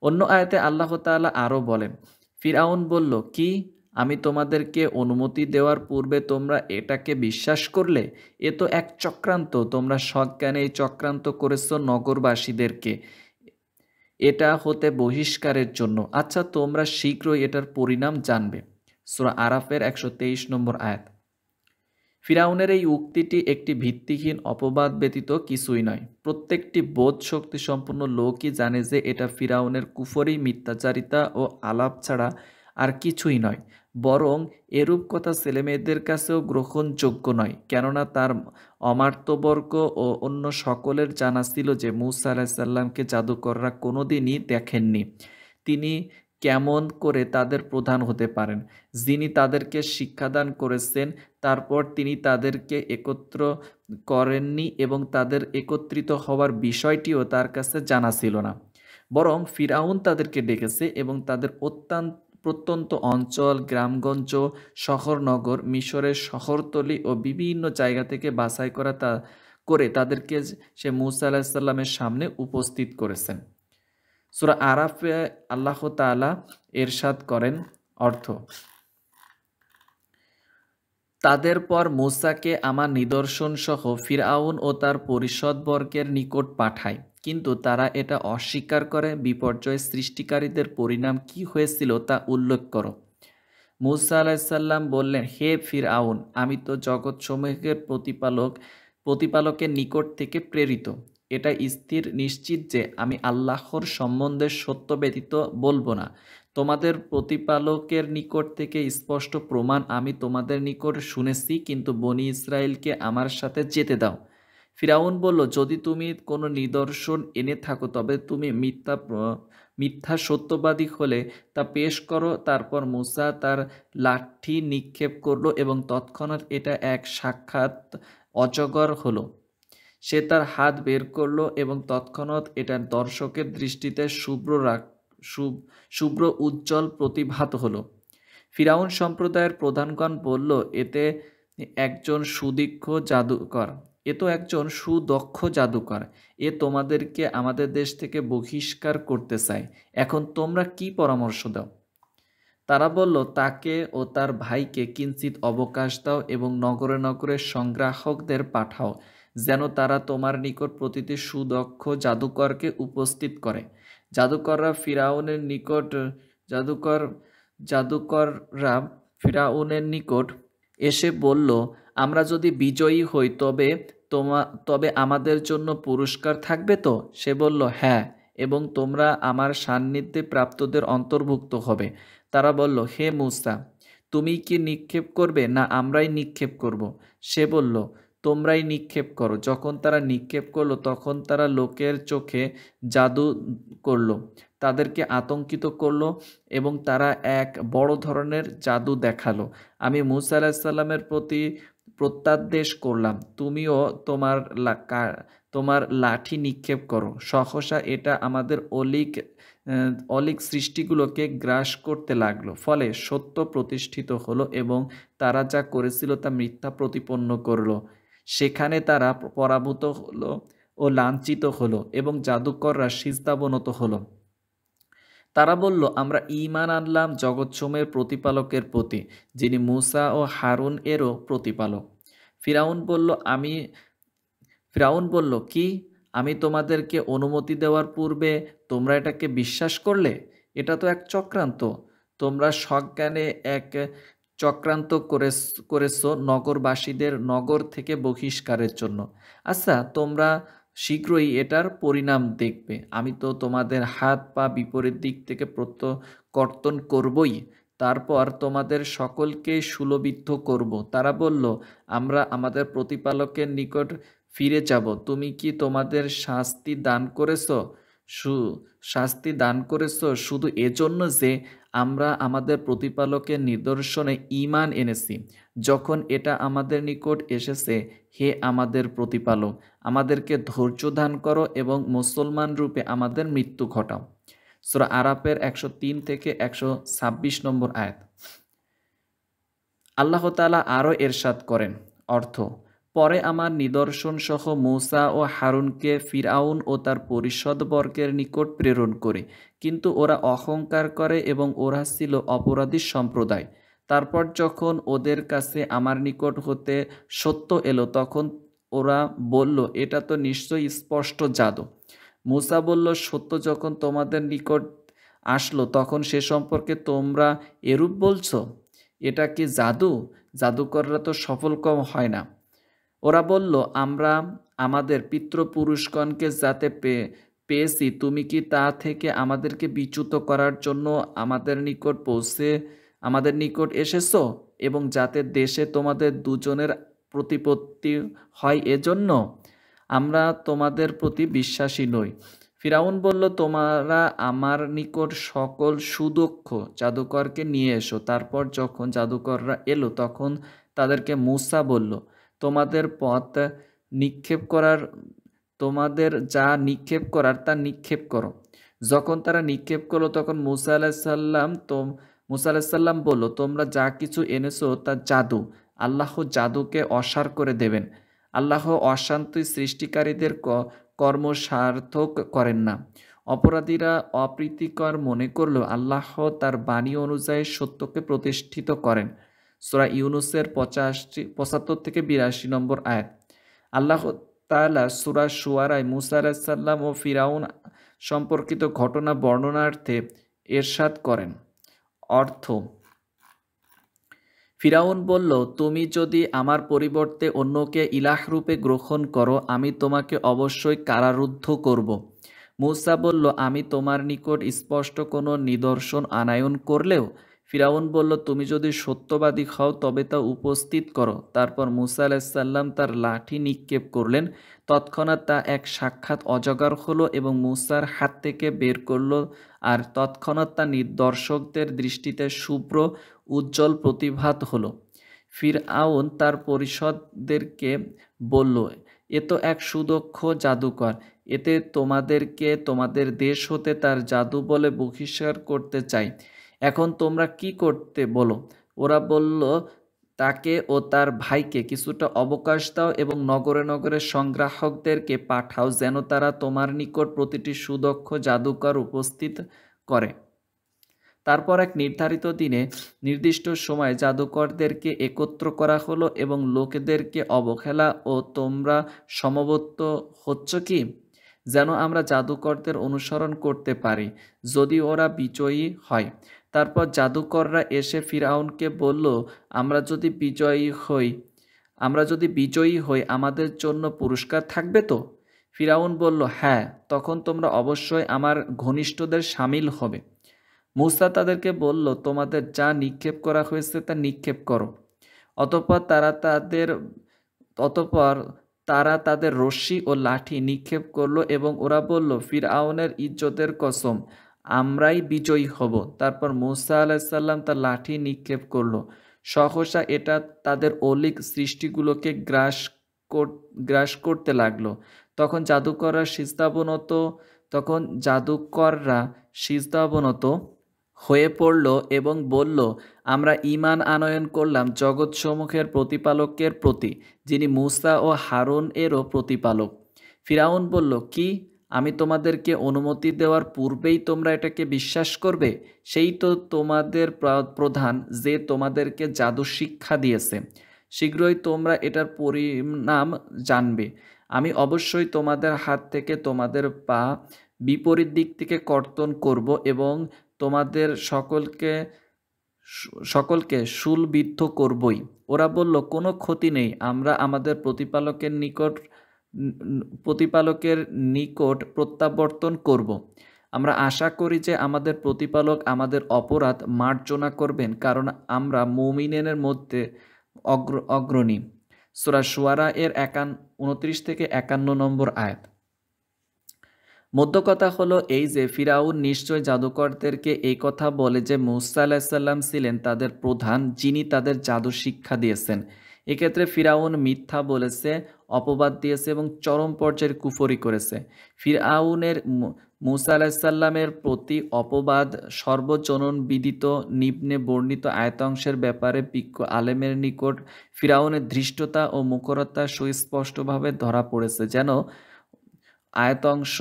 অন্য আয়াতে আল্লাহ তালা আরও বলেন ফিরাউন বলল কি আমি তোমাদেরকে অনুমতি দেওয়ার পূর্বে তোমরা এটাকে বিশ্বাস করলে এ তো এক চক্রান্ত তোমরা সজ্ঞানে এই চক্রান্ত করেছ নগরবাসীদেরকে এটা হতে বহিষ্কারের জন্য আচ্ছা তোমরা শীঘ্রই এটার পরিণাম জানবে সুরা আরাফের একশো তেইশ নম্বর আয়াত ফিরাউনের এই উক্তিটি একটি ভিত্তিহীন অপবাদ ব্যতীত কিছুই নয় প্রত্যেকটি বোধ শক্তি সম্পন্ন লোকই জানে যে এটা ফিরাউনের কুফরি মিথ্যাচারিতা ও আলাপ ছাড়া আর কিছুই নয় বরং এরূপ কথা ছেলেমেয়েদের কাছেও গ্রহণযোগ্য নয় কেননা তার অমার্তবর্গ ও অন্য সকলের জানা ছিল যে মুসা আলাহিসাল্লামকে জাদুকররা কোনোদিনই দেখেননি তিনি কেমন করে তাদের প্রধান হতে পারেন যিনি তাদেরকে শিক্ষাদান করেছেন তারপর তিনি তাদেরকে একত্র করেননি এবং তাদের একত্রিত হওয়ার বিষয়টিও তার কাছে জানা ছিল না বরং ফিরাউন তাদেরকে ডেকেছে এবং তাদের অত্যন্ত প্রত্যন্ত অঞ্চল গ্রামগঞ্জ শহরনগর মিশরের শহরতলি ও বিভিন্ন জায়গা থেকে বাছাই করা তা করে তাদেরকে সে মুসা আলাহিসাল্লামের সামনে উপস্থিত করেছেন সুরা আরাফে আল্লাহ তালা এরশাদ করেন অর্থ তাদের পর মুসাকে আমার নিদর্শনসহ ফিরাউন ও তার পরিষদবর্গের নিকট পাঠায় কিন্তু তারা এটা অস্বীকার করে বিপর্যয় সৃষ্টিকারীদের পরিণাম কি হয়েছিল তা উল্লেখ করো মুসা আলাহিসাল্লাম বললেন হে ফির আউন আমি তো জগৎ সমূহের প্রতিপালক প্রতিপালকের নিকট থেকে প্রেরিত এটা স্থির নিশ্চিত যে আমি আল্লাহর সম্বন্ধে সত্য ব্যতীত বলবো না তোমাদের প্রতিপালকের নিকট থেকে স্পষ্ট প্রমাণ আমি তোমাদের নিকট শুনেছি কিন্তু বনি ইসরায়েলকে আমার সাথে যেতে দাও ফিরাউন বলল যদি তুমি কোনো নিদর্শন এনে থাকো তবে তুমি মিথ্যা মিথ্যা সত্যবাদী হলে তা পেশ করো তারপর মুসা তার লাঠি নিক্ষেপ করলো এবং তৎক্ষণাৎ এটা এক সাক্ষাৎ অজগর হলো সে তার হাত বের করলো এবং তৎক্ষণাৎ এটা দর্শকের দৃষ্টিতে শুভ্র রাগ শুভ্র উজ্জ্বল প্রতিভাত হলো ফিরাউন সম্প্রদায়ের প্রধানগণ বলল এতে একজন সুদীক্ষ জাদুকর এ তো একজন সুদক্ষ জাদুকর এ তোমাদেরকে আমাদের দেশ থেকে বহিষ্কার করতে চায় এখন তোমরা কি পরামর্শ দাও তারা বলল তাকে ও তার ভাইকে কিঞ্চিত অবকাশ দাও এবং নগরে নগরে সংগ্রাহকদের পাঠাও যেন তারা তোমার নিকট প্রতিটি সুদক্ষ জাদুকরকে উপস্থিত করে জাদুকররা ফিরাউনের নিকট জাদুকর জাদুকররা ফিরাউনের নিকট এসে বলল আমরা যদি বিজয়ী হই তবে তোমা তবে আমাদের জন্য পুরস্কার থাকবে তো সে বলল হ্যাঁ এবং তোমরা আমার সান্নিধ্যে প্রাপ্তদের অন্তর্ভুক্ত হবে তারা বলল হে মুসা তুমি কি নিক্ষেপ করবে না আমরাই নিক্ষেপ করব। সে বলল তোমরাই নিক্ষেপ করো যখন তারা নিক্ষেপ করলো তখন তারা লোকের চোখে জাদু করলো তাদেরকে আতঙ্কিত করলো এবং তারা এক বড় ধরনের জাদু দেখালো আমি মুসা আলাহিসাল্লামের প্রতি প্রত্যাদেশ করলাম তুমিও তোমার তোমার লাঠি নিক্ষেপ করো সহসা এটা আমাদের অলিক অলিক সৃষ্টিগুলোকে গ্রাস করতে লাগলো ফলে সত্য প্রতিষ্ঠিত হলো এবং তারা যা করেছিল তা মিথ্যা প্রতিপন্ন করল সেখানে তারা পরাভূত হলো ও লাঞ্ছিত হলো এবং জাদুকররা সিস্তাবনত হলো তারা বলল আমরা ইমান আনলাম জগৎসমের প্রতিপালকের প্রতি যিনি মুসা ও হারুন এরও প্রতিপালক ফিরাউন বলল আমি ফিরাউন বলল কি আমি তোমাদেরকে অনুমতি দেওয়ার পূর্বে তোমরা এটাকে বিশ্বাস করলে এটা তো এক চক্রান্ত তোমরা সজ্ঞানে এক চক্রান্ত করে করেছ নগরবাসীদের নগর থেকে বহিষ্কারের জন্য আচ্ছা তোমরা শীঘ্রই এটার পরিণাম দেখবে আমি তো তোমাদের হাত পা বিপরীত দিক থেকে প্রত্যকর্তন করবই তারপর তোমাদের সকলকে সুলবিদ্ধ করব তারা বলল আমরা আমাদের প্রতিপালকের নিকট ফিরে যাব তুমি কি তোমাদের শাস্তি দান করেছো সু শাস্তি দান করেছ শুধু এজন্য যে আমরা আমাদের প্রতিপালকের নিদর্শনে ইমান এনেছি যখন এটা আমাদের নিকট এসেছে হে আমাদের প্রতিপালক আমাদেরকে ধৈর্য দান করো এবং মুসলমান রূপে আমাদের মৃত্যু ঘটাও সুরা আরাপের একশো তিন থেকে একশো ছাব্বিশ নম্বর আয়াত আল্লাহতালা আরও এরশাদ করেন অর্থ পরে আমার নিদর্শনসহ মৌসা ও হারুনকে ফিরাউন ও তার পরিষদ বর্গের নিকট প্রেরণ করে কিন্তু ওরা অহংকার করে এবং ওরা ছিল অপরাধী সম্প্রদায় তারপর যখন ওদের কাছে আমার নিকট হতে সত্য এলো তখন ওরা বলল এটা তো নিশ্চয়ই স্পষ্ট জাদু মুসা বলল সত্য যখন তোমাদের নিকট আসলো তখন সে সম্পর্কে তোমরা এরূপ বলছো এটা কি জাদু জাদুকররা তো সফল কম হয় না ওরা বলল আমরা আমাদের পিতৃপুরুষগণকে যাতে পেয়ে পেয়েছি তুমি কি তা থেকে আমাদেরকে বিচ্যুত করার জন্য আমাদের নিকট পৌঁছে আমাদের নিকট এসেছ এবং যাতে দেশে তোমাদের দুজনের প্রতিপত্তি হয় এজন্য আমরা তোমাদের প্রতি বিশ্বাসী নই ফিরাউন বলল তোমরা আমার নিকট সকল সুদক্ষ জাদুকরকে নিয়ে এসো তারপর যখন জাদুকররা এলো তখন তাদেরকে মূসা বলল তোমাদের পথ নিক্ষেপ করার তোমাদের যা নিক্ষেপ করার তা নিক্ষেপ করো যখন তারা নিক্ষেপ করলো তখন মুসা আলাহিসাল্লাম তোম মুসা আলাহিসাল্লাম বললো তোমরা যা কিছু এনেছো তা জাদু আল্লাহ জাদুকে অসার করে দেবেন আল্লাহ অশান্তি সৃষ্টিকারীদের কর্ম সার্থক করেন না অপরাধীরা অপ্রীতিকর মনে করলেও আল্লাহ তার বাণী অনুযায়ী সত্যকে প্রতিষ্ঠিত করেন সোরা ইউনুসের পঁচাশি পঁচাত্তর থেকে বিরাশি নম্বর আয়াত আল্লাহ তালা সুরা সুয়ারায় মুসা আলাহিসাল্লাম ও ফিরাউন সম্পর্কিত ঘটনা বর্ণনার্থে এরশাদ করেন অর্থ ফিরাউন বলল তুমি যদি আমার পরিবর্তে অন্যকে রূপে গ্রহণ করো আমি তোমাকে অবশ্যই কারারুদ্ধ করব মুসা বলল আমি তোমার নিকট স্পষ্ট কোনো নিদর্শন আনায়ন করলেও ফিরাউন বলল তুমি যদি সত্যবাদী খাও তবে তা উপস্থিত করো তারপর মুসা আলাহিসাল্লাম তার লাঠি নিক্ষেপ করলেন তৎক্ষণাৎ তা এক সাক্ষাৎ অজগর হলো এবং মুসার হাত থেকে বের করল আর তৎক্ষণাৎ তা নির্দর্শকদের দৃষ্টিতে শুভ্র উজ্জ্বল প্রতিভাত হলো আউন তার পরিষদদেরকে বলল এ তো এক সুদক্ষ জাদুকর এতে তোমাদেরকে তোমাদের দেশ হতে তার জাদু বলে বহিষ্কার করতে চাই এখন তোমরা কি করতে বলো ওরা বলল তাকে ও তার ভাইকে কিছুটা অবকাশ দাও এবং নগরে নগরে সংগ্রাহকদেরকে পাঠাও যেন তারা তোমার নিকট প্রতিটি সুদক্ষ জাদুকর উপস্থিত করে তারপর এক নির্ধারিত দিনে নির্দিষ্ট সময় জাদুকরদেরকে একত্র করা হলো এবং লোকেদেরকে অবহেলা ও তোমরা সমবত্ত হচ্ছ কি যেন আমরা জাদুকরদের অনুসরণ করতে পারি যদি ওরা বিজয়ী হয় তারপর জাদুকররা এসে ফিরাউনকে বলল আমরা যদি বিজয়ী হই আমরা যদি বিজয়ী হই আমাদের জন্য পুরস্কার থাকবে তো ফিরাউন বলল হ্যাঁ তখন তোমরা অবশ্যই আমার ঘনিষ্ঠদের সামিল হবে মুসা তাদেরকে বলল তোমাদের যা নিক্ষেপ করা হয়েছে তা নিক্ষেপ করো অতপর তারা তাদের অতপর তারা তাদের রশ্মি ও লাঠি নিক্ষেপ করলো এবং ওরা বলল ফিরাউনের ইজ্জতের কসম আমরাই বিজয়ী হব তারপর মুসা আলাহিসাল্লাম তার লাঠি নিক্ষেপ করলো সহসা এটা তাদের অলিক সৃষ্টিগুলোকে গ্রাস গ্রাস করতে লাগলো তখন জাদুকররা সিস্তাবনত তখন জাদুকররা সিস্তাবনত হয়ে পড়ল এবং বলল আমরা ইমান আনয়ন করলাম জগৎসমূহের প্রতিপালকের প্রতি যিনি মুসা ও হারুন এরও প্রতিপালক ফিরাউন বলল কি আমি তোমাদেরকে অনুমতি দেওয়ার পূর্বেই তোমরা এটাকে বিশ্বাস করবে সেই তো তোমাদের প্রধান যে তোমাদেরকে জাদু শিক্ষা দিয়েছে শীঘ্রই তোমরা এটার পরিণাম জানবে আমি অবশ্যই তোমাদের হাত থেকে তোমাদের পা বিপরীত দিক থেকে কর্তন করব এবং তোমাদের সকলকে সকলকে সুলবিদ্ধ করবই ওরা বলল কোনো ক্ষতি নেই আমরা আমাদের প্রতিপালকের নিকট প্রতিপালকের নিকট প্রত্যাবর্তন করব। আমরা আশা করি যে আমাদের প্রতিপালক আমাদের অপরাধ মার্জনা করবেন কারণ আমরা মৌমিনের মধ্যে অগ্র অগ্রণী সুরা সুয়ারা এর একান উনত্রিশ থেকে একান্ন নম্বর আয়াত মধ্যকথা কথা হলো এই যে ফিরাউন নিশ্চয় জাদুকরদেরকে এই কথা বলে যে মুসা আলাহিসাল্লাম ছিলেন তাদের প্রধান যিনি তাদের জাদু শিক্ষা দিয়েছেন এক্ষেত্রে ফিরাউন মিথ্যা বলেছে অপবাদ দিয়েছে এবং চরম পর্যায়ের কুফরি করেছে ফিরাউনের মুসা আলাহিসাল্লামের প্রতি অপবাদ সর্বজনন বিদিত নিম্নে বর্ণিত আয়তাংশের ব্যাপারে বিজ্ঞ আলেমের নিকট ফিরাউনের ধৃষ্টতা ও মুখরতা সুস্পষ্টভাবে ধরা পড়েছে যেন আয়তাংশ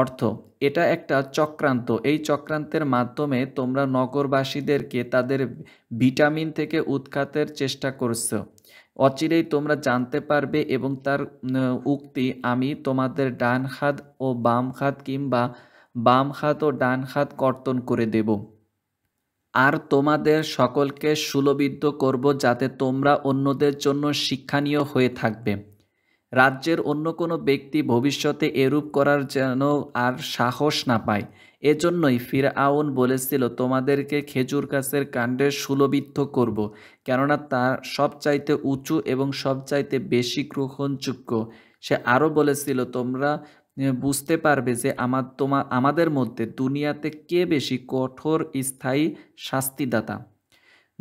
অর্থ এটা একটা চক্রান্ত এই চক্রান্তের মাধ্যমে তোমরা নগরবাসীদেরকে তাদের ভিটামিন থেকে উৎখাতের চেষ্টা করছো অচিরেই তোমরা জানতে পারবে এবং তার উক্তি আমি তোমাদের ডান হাত ও বাম হাত কিংবা বাম হাত ও ডান হাত কর্তন করে দেব আর তোমাদের সকলকে সুলবিদ্ধ করব যাতে তোমরা অন্যদের জন্য শিক্ষণীয় হয়ে থাকবে রাজ্যের অন্য কোনো ব্যক্তি ভবিষ্যতে এরূপ করার যেন আর সাহস না পায় এজন্যই ফিরআউন বলেছিল তোমাদেরকে খেজুর গাছের কাণ্ডে সুলবিদ্ধ করব। কেননা তার সবচাইতে উঁচু এবং সবচাইতে বেশি গ্রহণযোগ্য সে আরও বলেছিল তোমরা বুঝতে পারবে যে আমার তোমা আমাদের মধ্যে দুনিয়াতে কে বেশি কঠোর স্থায়ী শাস্তিদাতা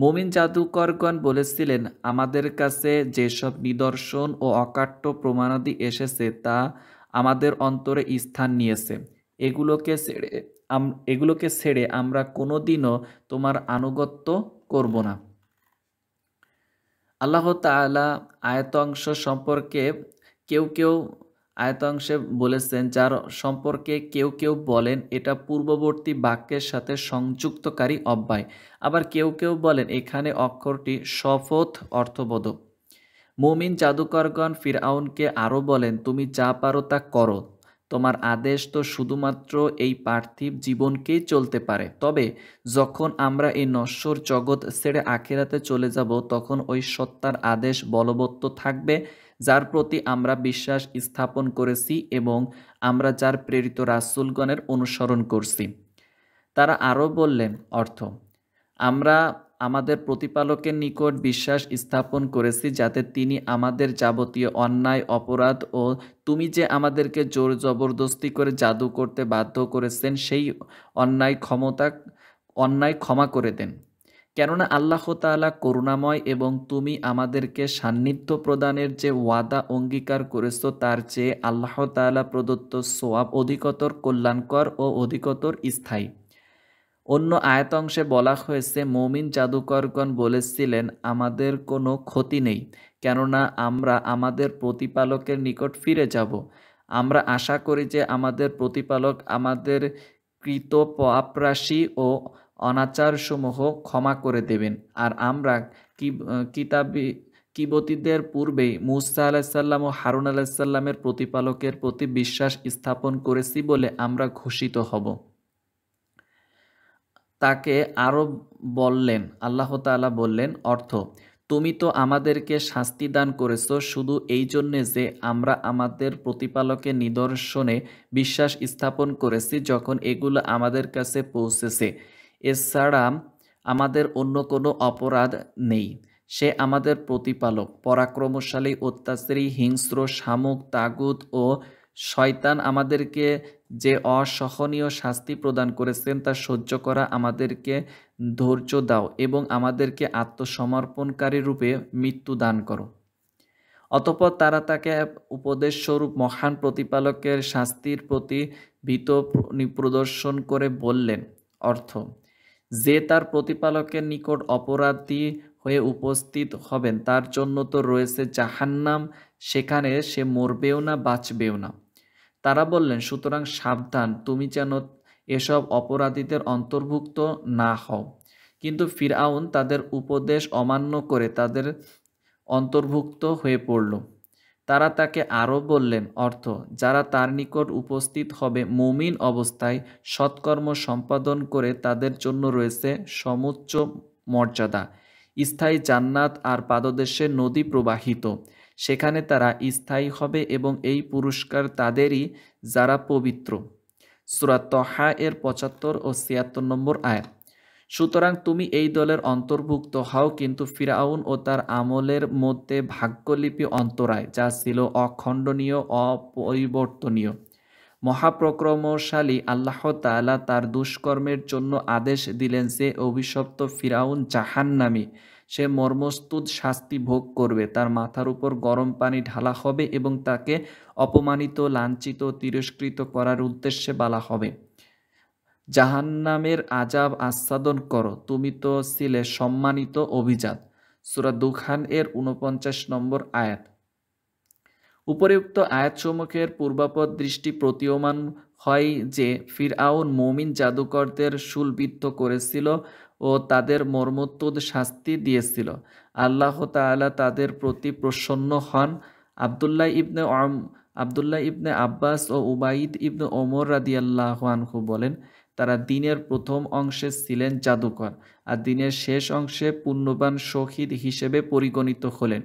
মোমিন জাদুকরগণ বলেছিলেন আমাদের কাছে যেসব নিদর্শন ও অকাট্য প্রমাণাদি এসেছে তা আমাদের অন্তরে স্থান নিয়েছে এগুলোকে ছেড়ে এগুলোকে ছেড়ে আমরা কোনো দিনও তোমার আনুগত্য করব না আল্লাহ তালা অংশ সম্পর্কে কেউ কেউ আয়তাংশে বলেছেন যার সম্পর্কে কেউ কেউ বলেন এটা পূর্ববর্তী বাক্যের সাথে সংযুক্তকারী অব্যয় আবার কেউ কেউ বলেন এখানে অক্ষরটি শপথ অর্থবোধক মুমিন জাদুকরগণ ফিরআউনকে আরও বলেন তুমি যা পারো তা করো তোমার আদেশ তো শুধুমাত্র এই পার্থিব জীবনকেই চলতে পারে তবে যখন আমরা এই নশ্বর জগৎ ছেড়ে আখেরাতে চলে যাব তখন ওই সত্তার আদেশ বলবত্ত থাকবে যার প্রতি আমরা বিশ্বাস স্থাপন করেছি এবং আমরা যার প্রেরিত রাসুলগণের অনুসরণ করছি তারা আরও বললেন অর্থ আমরা আমাদের প্রতিপালকের নিকট বিশ্বাস স্থাপন করেছি যাতে তিনি আমাদের যাবতীয় অন্যায় অপরাধ ও তুমি যে আমাদেরকে জোর জবরদস্তি করে জাদু করতে বাধ্য করেছেন সেই অন্যায় ক্ষমতা অন্যায় ক্ষমা করে দেন কেননা আল্লাহ তালা করুণাময় এবং তুমি আমাদেরকে সান্নিধ্য প্রদানের যে ওয়াদা অঙ্গীকার করেছ তার চেয়ে আল্লাহ তালা প্রদত্ত সোয়াব অধিকতর কল্যাণকর ও অধিকতর স্থায়ী অন্য আয়তংশে বলা হয়েছে মমিন জাদুকরগণ বলেছিলেন আমাদের কোনো ক্ষতি নেই কেননা আমরা আমাদের প্রতিপালকের নিকট ফিরে যাব আমরা আশা করি যে আমাদের প্রতিপালক আমাদের কৃত পাপরাশি ও অনাচারসমূহ ক্ষমা করে দেবেন আর আমরা কিতাবি কিবতীদের পূর্বেই মুসা আলাহিসাল্লাম ও হারুন আলাহিসাল্লামের প্রতিপালকের প্রতি বিশ্বাস স্থাপন করেছি বলে আমরা ঘোষিত হব তাকে আরও বললেন আল্লাহ তালা বললেন অর্থ তুমি তো আমাদেরকে শাস্তি দান করেছ শুধু এই জন্যে যে আমরা আমাদের প্রতিপালকের নিদর্শনে বিশ্বাস স্থাপন করেছি যখন এগুলো আমাদের কাছে পৌঁছেছে এছাড়া আমাদের অন্য কোনো অপরাধ নেই সে আমাদের প্রতিপালক পরাক্রমশালী অত্যাচারী হিংস্র শামুক তাগুদ ও শয়তান আমাদেরকে যে অসহনীয় শাস্তি প্রদান করেছেন তা সহ্য করা আমাদেরকে ধৈর্য দাও এবং আমাদেরকে আত্মসমর্পণকারী রূপে মৃত্যু দান করো অতপর তারা তাকে উপদেশ স্বরূপ মহান প্রতিপালকের শাস্তির প্রতি ভীত প্রদর্শন করে বললেন অর্থ যে তার প্রতিপালকের নিকট অপরাধী হয়ে উপস্থিত হবেন তার জন্য তো রয়েছে জাহান্নাম সেখানে সে মরবেও না বাঁচবেও না তারা বললেন সুতরাং সাবধান তুমি যেন এসব অপরাধীদের অন্তর্ভুক্ত না হও কিন্তু ফিরাউন তাদের উপদেশ অমান্য করে তাদের অন্তর্ভুক্ত হয়ে পড়ল তারা তাকে আরও বললেন অর্থ যারা তার নিকট উপস্থিত হবে মমিন অবস্থায় সৎকর্ম সম্পাদন করে তাদের জন্য রয়েছে সমুচ্চ মর্যাদা স্থায়ী জান্নাত আর পাদদেশে নদী প্রবাহিত সেখানে তারা স্থায়ী হবে এবং এই পুরস্কার তাদেরই যারা পবিত্র সুরাত এর পঁচাত্তর ও ছিয়াত্তর নম্বর আয়াত সুতরাং তুমি এই দলের অন্তর্ভুক্ত হও কিন্তু ফিরাউন ও তার আমলের মধ্যে ভাগ্যলিপি অন্তরায় যা ছিল অখণ্ডনীয় অপরিবর্তনীয় মহাপ্রক্রমশালী আল্লাহ তালা তার দুষ্কর্মের জন্য আদেশ দিলেন সে অভিশপ্ত ফিরাউন জাহান্নামি সে মর্মস্তুদ শাস্তি ভোগ করবে তার মাথার উপর গরম পানি ঢালা হবে এবং তাকে অপমানিত লাঞ্ছিত তিরস্কৃত করার উদ্দেশ্যে বলা হবে জাহান্নামের আজাব আস্বাদন করো তুমি তো ছিলে সম্মানিত অভিজাত সুরা দুখান এর উনপঞ্চাশ নম্বর আয়াত উপরিউক্ত আয়াতসমূহের পূর্বাপদ দৃষ্টি প্রতীয়মান হয় যে ফিরআউন মমিন জাদুকরদের শুলবিদ্ধ করেছিল ও তাদের মর্মতুদ শাস্তি দিয়েছিল আল্লাহ তালা তাদের প্রতি প্রসন্ন হন আবদুল্লাহ ইবনে আবদুল্লাহ ইবনে আব্বাস ও উবাইদ ইবনে ওমর রাদিয়াল্লাহ আনহু বলেন তারা দিনের প্রথম অংশে ছিলেন জাদুকর আর দিনের শেষ অংশে পুণ্যবান শহীদ হিসেবে পরিগণিত হলেন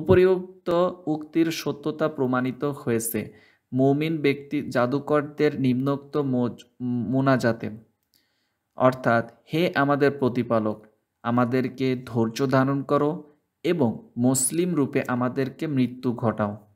উপরিউক্ত উক্তির সত্যতা প্রমাণিত হয়েছে মৌমিন ব্যক্তি জাদুকরদের নিম্নোক্ত মোনাজাতে অর্থাৎ হে আমাদের প্রতিপালক আমাদেরকে ধৈর্য ধারণ করো এবং মুসলিম রূপে আমাদেরকে মৃত্যু ঘটাও